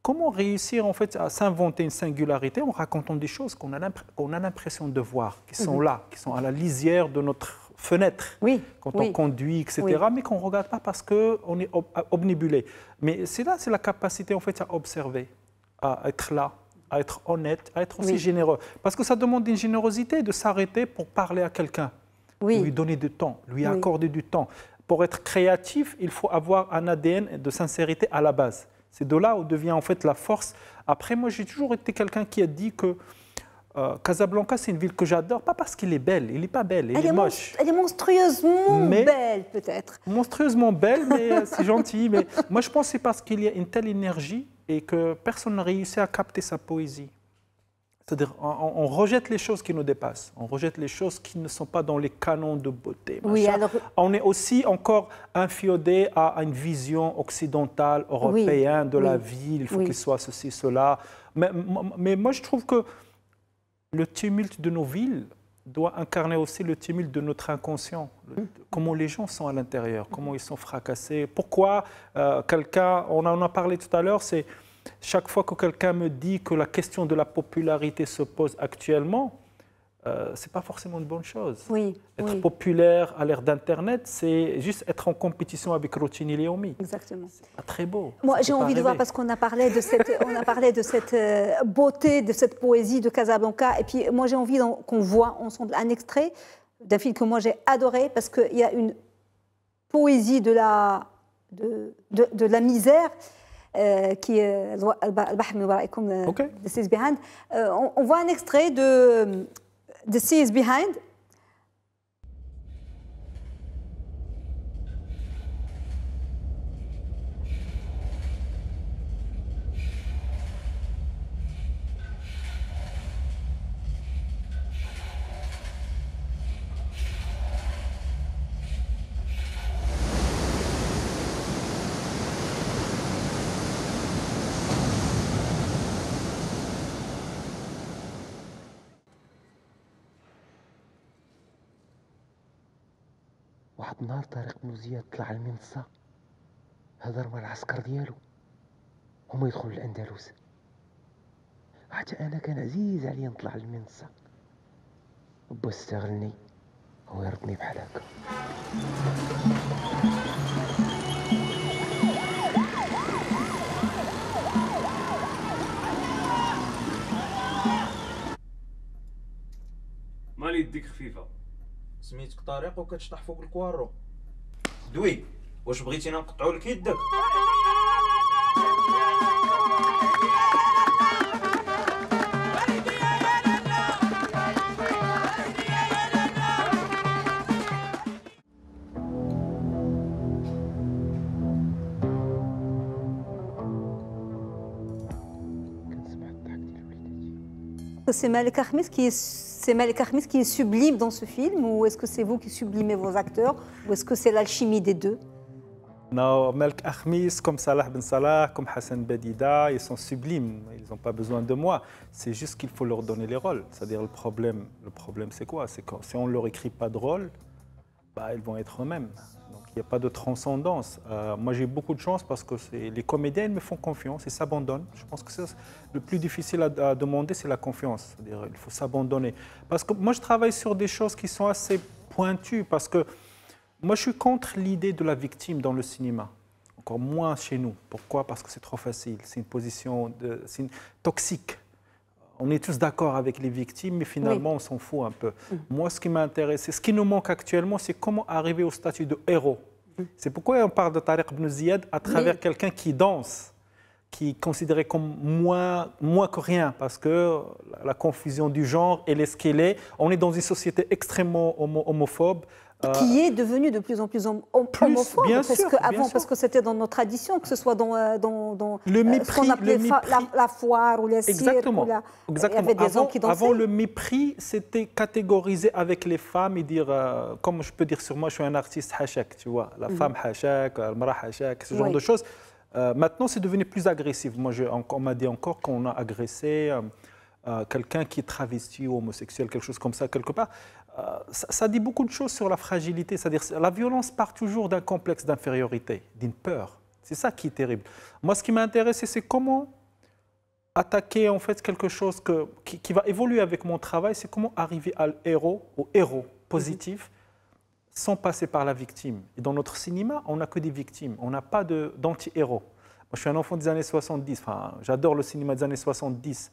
Comment réussir en fait à s'inventer une singularité en racontant des choses qu'on a l'impression de voir, qui sont mhm. là, qui sont à la lisière de notre fenêtre oui, quand on conduit, etc., mais qu'on ne regarde pas parce qu'on est omnibulé euh, Mais c'est là, c'est la capacité en fait à observer, à être là, à être honnête, à être aussi généreux. Parce que ça demande une générosité de s'arrêter pour parler à quelqu'un, lui donner du temps, lui accorder du temps. Pour être créatif, il faut avoir un ADN de sincérité à la base. C'est de là où devient en fait la force. Après, moi, j'ai toujours été quelqu'un qui a dit que euh, Casablanca, c'est une ville que j'adore, pas parce qu'elle est belle, elle n'est pas belle, elle, est, moche. Elle est monstrueusement belle, peut-être. Monstrueusement belle, mais euh, c'est gentil. Mais moi, je pense que c'est parce qu'il y a une telle énergie et que personne n'a réussi à capter sa poésie. C'est-à-dire, on, rejette les choses qui nous dépassent, on rejette les choses qui ne sont pas dans les canons de beauté. On est aussi encore infiodé à, une vision occidentale, européenne de la ville, il faut qu'il soit ceci, cela. mais moi, je trouve que le tumulte de nos villes doit incarner aussi le tumulte de notre inconscient. Comment les gens sont à l'intérieur, comment ils sont fracassés. Pourquoi euh, quelqu'un, on en a parlé tout à l'heure, c'est chaque fois que quelqu'un me dit que la question de la popularité se pose actuellement, euh, c'est pas forcément une bonne chose. Oui, être populaire à l'ère d'Internet, c'est juste être en compétition avec Rotini Leomi. Exactement. très beau. Moi, j'ai envie de voir parce qu'on a parlé de cette, on a parlé de cette euh, beauté, de cette poésie de Casablanca. Et puis, moi, j'ai envie qu'on voit ensemble un extrait d'un film que moi j'ai adoré parce qu'il y a une poésie de la, de, de, la misère. Euh, qui est on voit un extrait de the sea is behind نهار طارق بن زياد طلع المنصة هضر مع العسكر ديالو هما يدخلوا الأندلس حتى أنا كان عزيز عليا نطلع المنصة با استغلني هو يردني بحال هكا مالي يديك خفيفه سميتك طريق وكتشطح فوق الكوارو دوي واش بغيتينا نقطعوا لك يدك سي مالك خميس كيس c'est Malik Ahmed qui est sublime dans ce film ou est-ce que c'est vous qui sublimez vos acteurs ou est-ce que c'est l'alchimie des deux Non, Malik comme Salah Ben Salah, comme Hassan Bedida, ils sont sublimes, ils n'ont pas besoin de moi. C'est juste qu'il faut leur donner les rôles. C'est-à-dire le problème, le problème c'est quoi C'est que si on ne leur écrit pas de rôle, bah, ils vont être eux-mêmes. Il n'y a pas de transcendance. Euh, moi, j'ai beaucoup de chance parce que les comédiens, me font confiance, et s'abandonnent. Je pense que le plus difficile à, demander, c'est la confiance. il faut s'abandonner. Parce que moi, je travaille sur des choses qui sont assez pointues parce que moi, je suis contre l'idée de la victime dans le cinéma. Encore moins chez nous. Pourquoi Parce que c'est trop facile. C'est une position de, toxique on est tous d'accord avec les victimes, mais finalement, on s'en fout un peu. Mm. Moi, ce qui m'intéresse, ce qui nous manque actuellement, c'est comment arriver au statut de héros. Mm. C'est pourquoi on parle de Tariq Ibn Ziyad à travers quelqu'un qui danse, qui est considéré comme moins, moins que rien, parce que la confusion du genre, et est ce qu'elle est. On est dans une société extrêmement homophobe. Euh, qui est devenu de plus en plus homophobe, parce que avant, parce que c'était dans nos traditions, que ce soit dans, euh, dans, le euh, mépris, La, foire ou les Exactement. Exactement. Il y avait des avant, qui dansaient. Avant, le mépris, c'était catégorisé avec les femmes et dire, comme je peux dire sur moi, je suis un artiste hachak, tu vois, la mhm. femme hachak, le mara hachak, ce genre de choses. maintenant, c'est devenu plus agressif. Moi, je, on m'a dit encore qu'on a agressé quelqu'un qui est travesti ou homosexuel, quelque chose comme ça, quelque part. Euh, ça, dit beaucoup de choses sur la fragilité. C'est-à-dire, la violence part toujours d'un complexe d'infériorité, d'une peur. C'est ça qui est terrible. Moi, ce qui m'a intéressé, c'est comment attaquer en fait quelque chose qui, va évoluer avec mon travail, c'est comment arriver à héros, au héros positif, sans passer par la victime. Et dans notre cinéma, on n'a que des victimes, on n'a pas d'anti-héros. je suis un enfant des années 70, j'adore le cinéma des années 70.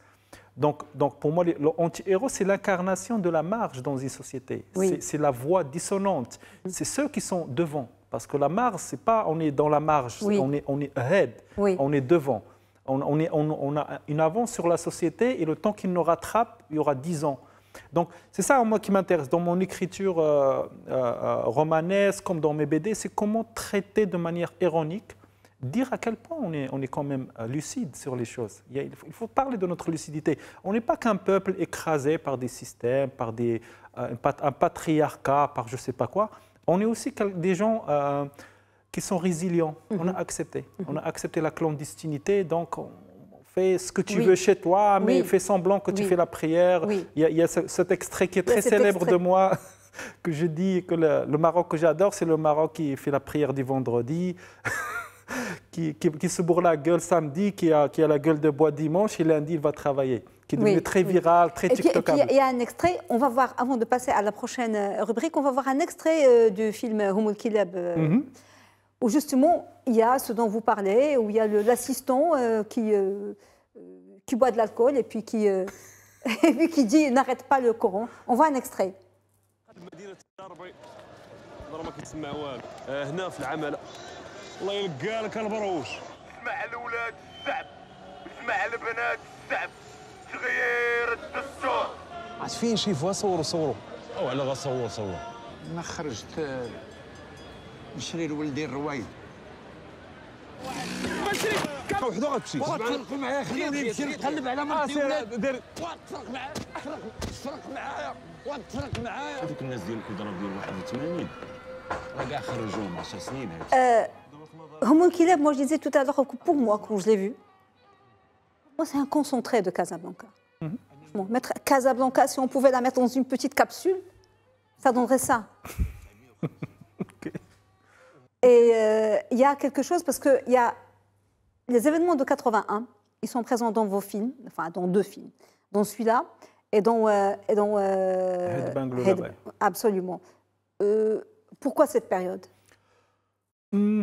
Donc, pour moi, l'anti-héros, c'est l'incarnation de la marge dans une société. C'est la voix dissonante. Mm. C'est ceux qui sont devant. Parce que la marge, c'est pas on est dans la marge, on, est, on est ahead, on est devant. On, est, on, a une avance sur la société et le temps qu'il nous rattrape, il y aura 10 ans. Donc c'est ça moi qui m'intéresse dans mon écriture euh, euh, euh, romanesque comme dans mes BD, c'est comment traiter de manière ironique dire à quel point on est, on est quand même euh, lucide sur les choses. Il, faut, parler de notre lucidité. On n'est pas qu'un peuple écrasé par des systèmes, par des, euh, un patriarcat, par je ne sais pas quoi. On est aussi des gens euh, qui sont résilients. On a mhm. accepté. Mhm. On a accepté la clandestinité, donc on fais ce que tu veux chez toi, mais fais semblant que tu fais la prière. Il y, a, cet extrait qui est très célèbre de moi, que je dis que le Maroc que j'adore, c'est le Maroc qui fait la prière du vendredi. qui, se bourre la gueule samedi, qui a, qui a la gueule de bois dimanche, et lundi, il va travailler qui est devenu très viral, très TikTokable. Et il y a un extrait, on va voir, avant de passer à la prochaine euh, rubrique, on va voir un extrait euh, du film Humul Kilab, euh, mhm. où justement, il y a ce dont vous parlez, où il y a l'assistant qui, qui boit de l'alcool et puis qui, et puis qui dit n'arrête pas le Coran. On voit un extrait. الله يلقى لك البروش اسمع لولاد الشعب اسمع لبنات الشعب تغيير الدستور عاد فين شي فوا صوروا صوروا او على غصور صور ما خرجت نشري آه، لولدي الروايد بشري وحده غتمشي تفرق معايا خليني نمشي نتقلب على مرتي آه، ولاد دير وتفرق معايا تفرق معايا وتفرق معايا هذوك الناس ديال وضرب ديال 81 راه كاع خرجوهم 10 سنين هادي آه، Kilev, moi je disais tout à l'heure pour moi, quand je l'ai vu, moi c'est un concentré de Casablanca. Mhm. mettre Casablanca, si on pouvait la mettre dans une petite capsule, ça donnerait ça. Et euh, il y a quelque chose, parce que y a les événements de 81, ils sont présents dans vos films, enfin dans deux films, dans celui-là et dans... Euh, et dans euh, absolument. pourquoi cette période Hmm,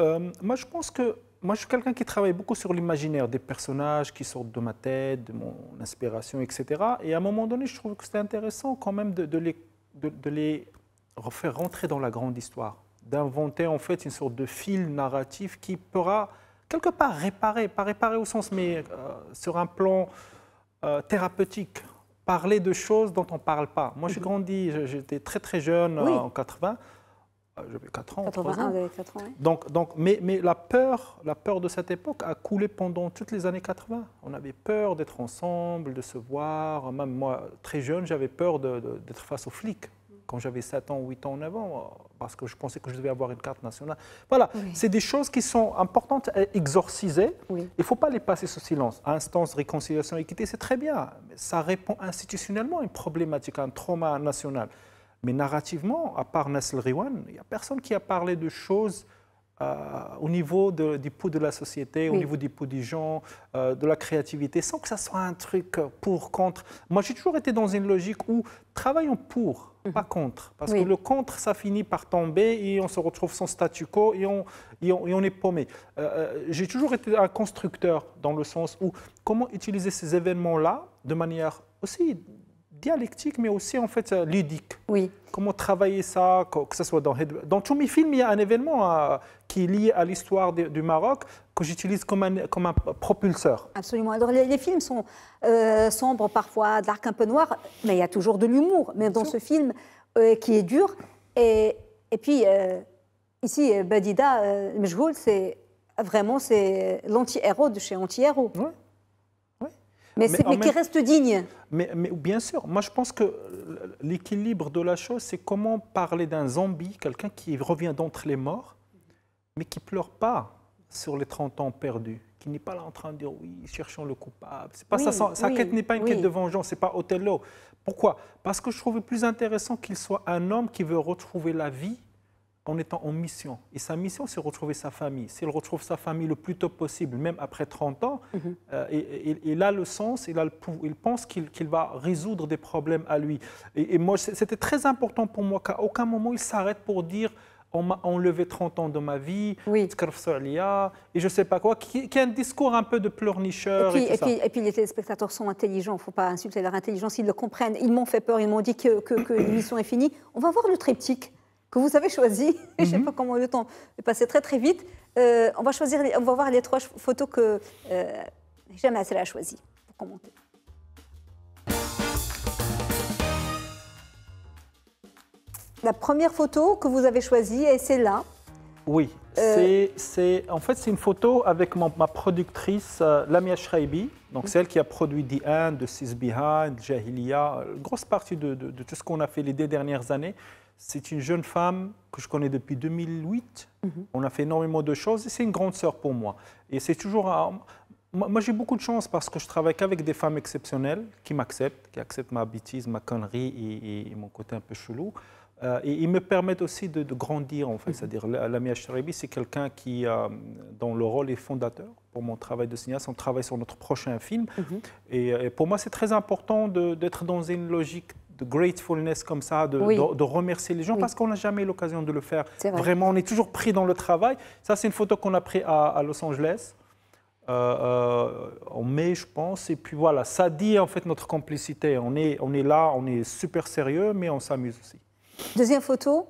euh, moi, je pense que moi, je suis quelqu'un qui travaille beaucoup sur l'imaginaire des personnages qui sortent de ma tête, de mon inspiration, etc. Et à un moment donné, je trouve que c'était intéressant quand même de, les, de, les faire rentrer dans la grande histoire, d'inventer en fait une sorte de fil narratif qui pourra quelque part réparer, pas réparer au sens, mais euh, sur un plan euh, thérapeutique, parler de choses dont on ne parle pas. Moi, j'ai mhm. grandi, j'étais très très jeune, en 80. 4 ah, ans, 4 ans donc, donc, mais, mais la, peur, la peur de cette époque a coulé pendant toutes les années 80. On avait peur d'être ensemble, de se voir. Même moi, très jeune, j'avais peur d'être face aux flics quand j'avais 7 ans, 8 ans, 9 ans, parce que je pensais que je devais avoir une carte nationale. Voilà, c'est des choses qui sont importantes à exorciser. Il ne faut pas les passer sous silence. Instance, réconciliation, équité, c'est très bien. Mais ça répond institutionnellement à une problématique, à un trauma national. Mais narrativement, à part Nasl Riwan, il n'y a personne qui a parlé de choses euh, au niveau de, du pouls de la société, au niveau du pouls des gens, euh, de la créativité, sans que ça soit un truc pour, contre. Moi, j'ai toujours été dans une logique où travaillons pour, mhm. pas contre. Parce que le contre, ça finit par tomber et on se retrouve sans statu quo et on, et on, est paumé. Euh, j'ai toujours été un constructeur dans le sens où comment utiliser ces événements-là de manière aussi dialectique, mais aussi en fait euh, ludique. Oui. Comment travailler ça, que ce soit dans... Dans tous mes films, il y a un événement euh, qui est lié à l'histoire du Maroc que j'utilise comme un, comme un propulseur. Absolument. Alors les, films sont euh, sombres parfois, d'arc un peu noir, mais il y a toujours de l'humour, Mais dans ce film qui est dur. Et, et puis ici, Badida, Mjhoul, c'est vraiment c'est l'anti-héros de chez anti-héros. Oui. Mais, qui reste digne. Mais, bien sûr, moi je pense que l'équilibre de la chose, c'est comment parler d'un zombie, quelqu'un qui revient d'entre les morts, mais qui pleure pas sur les 30 ans perdus, qui n'est pas là en train de dire oui, cherchons le coupable. C'est pas ça. sa, quête n'est pas une quête de vengeance, c'est pas Othello. Pourquoi Parce que je trouve plus intéressant qu'il soit un homme qui veut retrouver la vie en étant en mission. Et sa mission, c'est retrouver sa famille. S'il retrouve sa famille le plus tôt possible, même après 30 ans, mhm. euh, il a le sens, il, a il pense qu'il va résoudre des problèmes à lui. Et, moi, c'était très important pour moi qu'à aucun moment il s'arrête pour dire on m'a enlevé 30 ans de ma vie, oui. et je ne sais pas quoi, qui, qui, un discours un peu de pleurnicheur. Et puis, les téléspectateurs sont intelligents, il ne faut pas insulter leur intelligence, ils le comprennent, ils m'ont fait peur, ils m'ont dit que, que, que l'émission est finie. On va voir le triptyque que vous avez choisi. Je ne sais mhm. pas comment le temps est passé très très vite. Euh, on va choisir, on va voir les trois photos que euh, assez a choisi pour commenter. La première photo que vous avez choisie, et euh, c'est là. Oui, c'est en fait c'est une photo avec ma productrice euh, Lamia Shraibi, donc celle qui a produit The de Behind, Jahiliya, grosse partie de, de tout ce qu'on a fait les deux dernières années. C'est une jeune femme que je connais depuis 2008. Mhm. On a fait énormément de choses et c'est une grande sœur pour moi. Et c'est toujours. Moi, j'ai beaucoup de chance parce que je travaille qu'avec des femmes exceptionnelles qui m'acceptent, qui acceptent ma bêtise, ma connerie et, mon côté un peu chelou. Euh, et ils me permettent aussi de, grandir, en fait. Mhm. C'est-à-dire, Lamia c'est quelqu'un qui, a... Euh, dont le rôle est fondateur pour mon travail de cinéaste. On travaille sur notre prochain film. Mhm. et, pour moi, c'est très important d'être dans une logique de gratefulness comme ça, de, remercier les gens parce qu'on n'a jamais l'occasion de le faire. Vraiment, on est toujours pris dans le travail. Ça, c'est une photo qu'on a prise à, Los Angeles. Euh, euh, en mai, je pense. Et puis voilà, ça dit en fait notre complicité. On est, on est là, on est super sérieux, mais on s'amuse aussi. Deuxième photo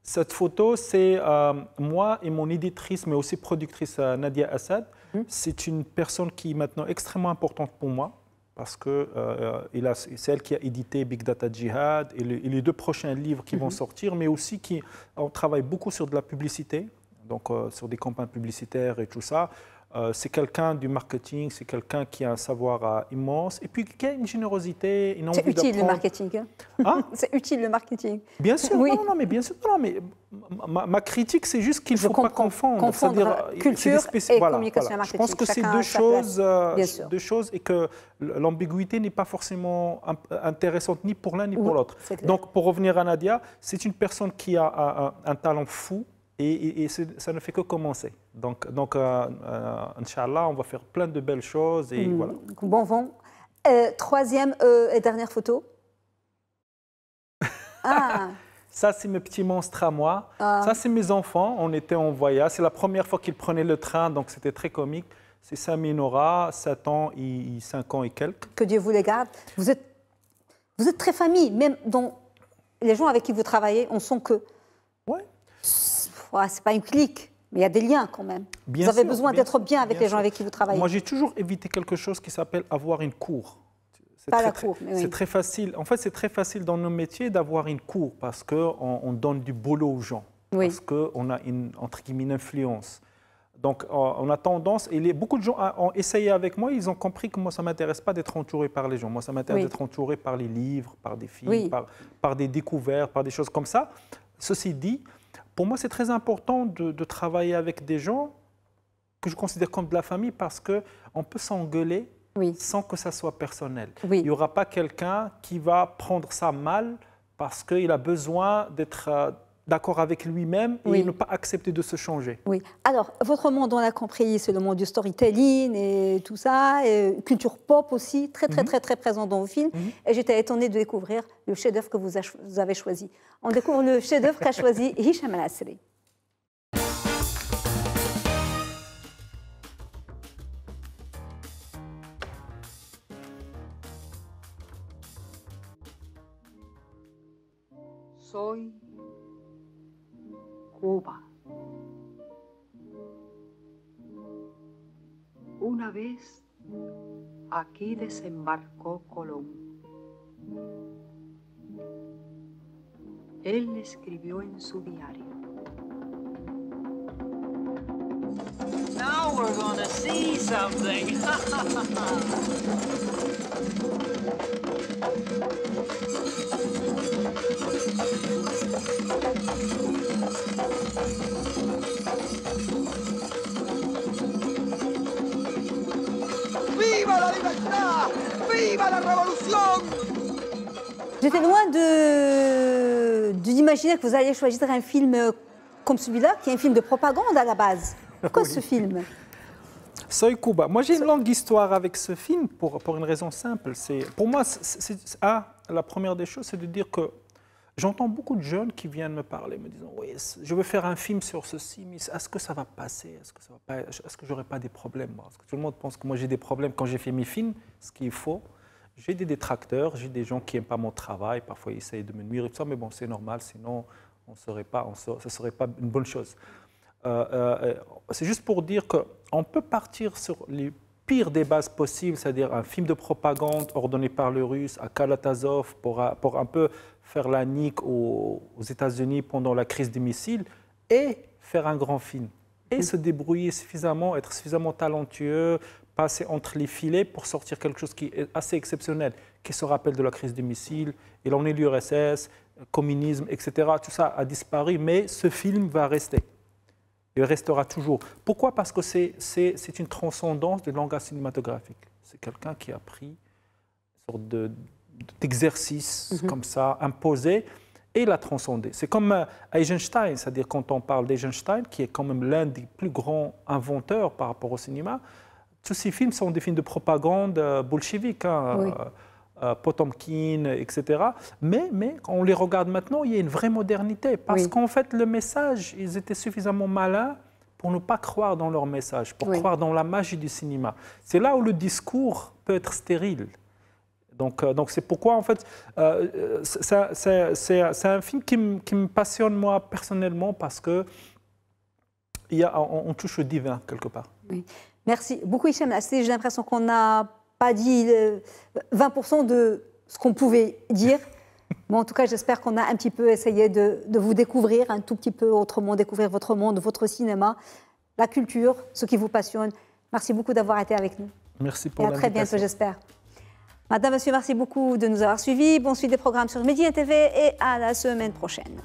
Cette photo, c'est euh, moi et mon éditrice, mais aussi productrice Nadia Assad. Hum. C'est une personne qui est maintenant extrêmement importante pour moi parce que euh, c'est elle qui a édité Big Data Jihad et, les deux prochains livres qui vont mhm. sortir, mais aussi qui travaille beaucoup sur de la publicité, donc euh, sur des campagnes publicitaires et tout ça. Euh, c'est quelqu'un du marketing, c'est quelqu'un qui a un savoir euh, immense et puis qui a une générosité, une C'est utile le marketing. Hein. Hein c'est utile le marketing. Bien sûr, non, non, mais bien sûr, non, mais ma, critique, c'est juste qu'il ne faut pas confondre. confondre euh, culture et communication Je pense que c'est deux choses, deux choses et que l'ambiguïté n'est pas forcément intéressante ni pour l'un ni pour l'autre. Donc, pour revenir à Nadia, c'est une personne qui a un talent fou et, ça ne fait que commencer. Donc, donc euh, euh on va faire plein de belles choses. Et hmm. Bon vent. Euh, troisième euh, et dernière photo. Ah. Ça, c'est mes petits monstres à moi. Ah. Ça, c'est mes enfants. On était en voyage. C'est la première fois qu'ils prenaient le train, donc c'était très comique. C'est Nora, 7 ans et 5 ans et quelques. Que Dieu vous les garde. Vous êtes, vous êtes très famille, même dans les gens avec qui vous travaillez, on sent que. Ouais. Oh, Ce n'est pas une clique, mais il y a des liens quand même. vous avez besoin d'être bien avec les gens avec qui vous travaillez. Moi, j'ai toujours évité quelque chose qui s'appelle avoir une cour. C'est très, oui. très, facile. En fait, c'est très facile dans nos métiers d'avoir une cour parce qu'on on donne du boulot aux gens, parce qu'on a une, entre guillemets, influence. Donc, euh, on a tendance, et beaucoup de gens ont essayé avec moi, ils ont compris que moi, ça ne m'intéresse pas d'être entouré par les gens. Moi, ça m'intéresse d'être entouré par les livres, par des films, par, par des découvertes, par des choses comme ça. Ceci dit, pour moi, c'est très important de, travailler avec des gens que je considère comme de la famille parce qu'on peut s'engueuler oui. sans que ça soit personnel. Il n'y aura pas quelqu'un qui va prendre ça mal parce qu'il a besoin d'être euh, d'accord avec lui-même et ne pas accepter de se changer. Oui. Alors, votre monde, on l'a compris, c'est le monde du storytelling et tout ça, et culture pop aussi, très, très, mhm. très, très présent dans vos films. Mhm. Et j'étais étonnée de découvrir le chef-d'œuvre que vous, avez choisi. On découvre le chef-d'œuvre qu'a choisi Hicham al Soy Una vez aquí desembarcó Colón. Él escribió en su diario. la révolution J'étais loin de, d'imaginer que vous alliez choisir un film euh, comme celui-là, qui est un film de propagande à la base. Pourquoi ce film Soy Cuba. Moi, j'ai une longue histoire avec ce film pour, pour une raison simple. C'est, pour moi, c'est, ah, la première des choses, c'est de dire que j'entends beaucoup de jeunes qui viennent me parler, me disant Oui, je veux faire un film sur ceci, mais est-ce que ça va passer Est-ce que, ça va pas, est-ce que j'aurai pas des problèmes Parce que tout le monde pense que moi, j'ai des problèmes quand j'ai fait mes films, ce qui est faux. J'ai des détracteurs, j'ai des gens qui n'aiment pas mon travail, parfois ils essayent de me nuire et tout ça, mais bon, c'est normal, sinon on serait pas, ça ne serait pas une bonne chose. Euh, euh, c'est juste pour dire qu'on peut partir sur les pires des bases possibles, c'est-à-dire un film de propagande ordonné par le russe à Kalatazov pour, pour un peu faire la nique aux, États-Unis pendant la crise des missiles et faire un grand film. Et se débrouiller suffisamment, être suffisamment talentueux passer entre les filets pour sortir quelque chose qui est assez exceptionnel, qui se rappelle de la crise du missile, et l'on est l'URSS, communisme, etc. Tout ça a disparu, mais ce film va rester. Il restera toujours. Pourquoi Parce que c'est une transcendance de langage cinématographique. C'est quelqu'un qui a pris une sorte d'exercice mhm. comme ça, imposé, et l'a transcendé. C'est comme euh, Eisenstein, c'est-à-dire quand on parle d'Eisenstein, qui est quand même l'un des plus grands inventeurs par rapport au cinéma, tous ces films sont des films de propagande euh, bolchevique, hein, euh, euh, etc. Mais, mais quand on les regarde maintenant, il y a une vraie modernité. Parce qu'en fait, le message, ils étaient suffisamment malins pour ne pas croire dans leur message, pour croire dans la magie du cinéma. C'est là où le discours peut être stérile. Donc, donc c'est pourquoi en fait, c'est un film qui, me passionne moi personnellement parce que il y a, on, touche au divin quelque part. Oui. Merci beaucoup, Hicham J'ai l'impression qu'on n'a pas dit 20% euh, de ce qu'on pouvait dire. Bon en tout cas, j'espère qu'on a un petit peu essayé de, vous découvrir un tout petit peu autrement, découvrir votre monde, votre cinéma, la culture, ce qui vous passionne. Merci beaucoup d'avoir été avec nous. Merci pour Et à très bientôt, j'espère. Madame, monsieur, merci beaucoup de nous avoir suivis. Bon suite des programmes sur Média TV et à la semaine prochaine.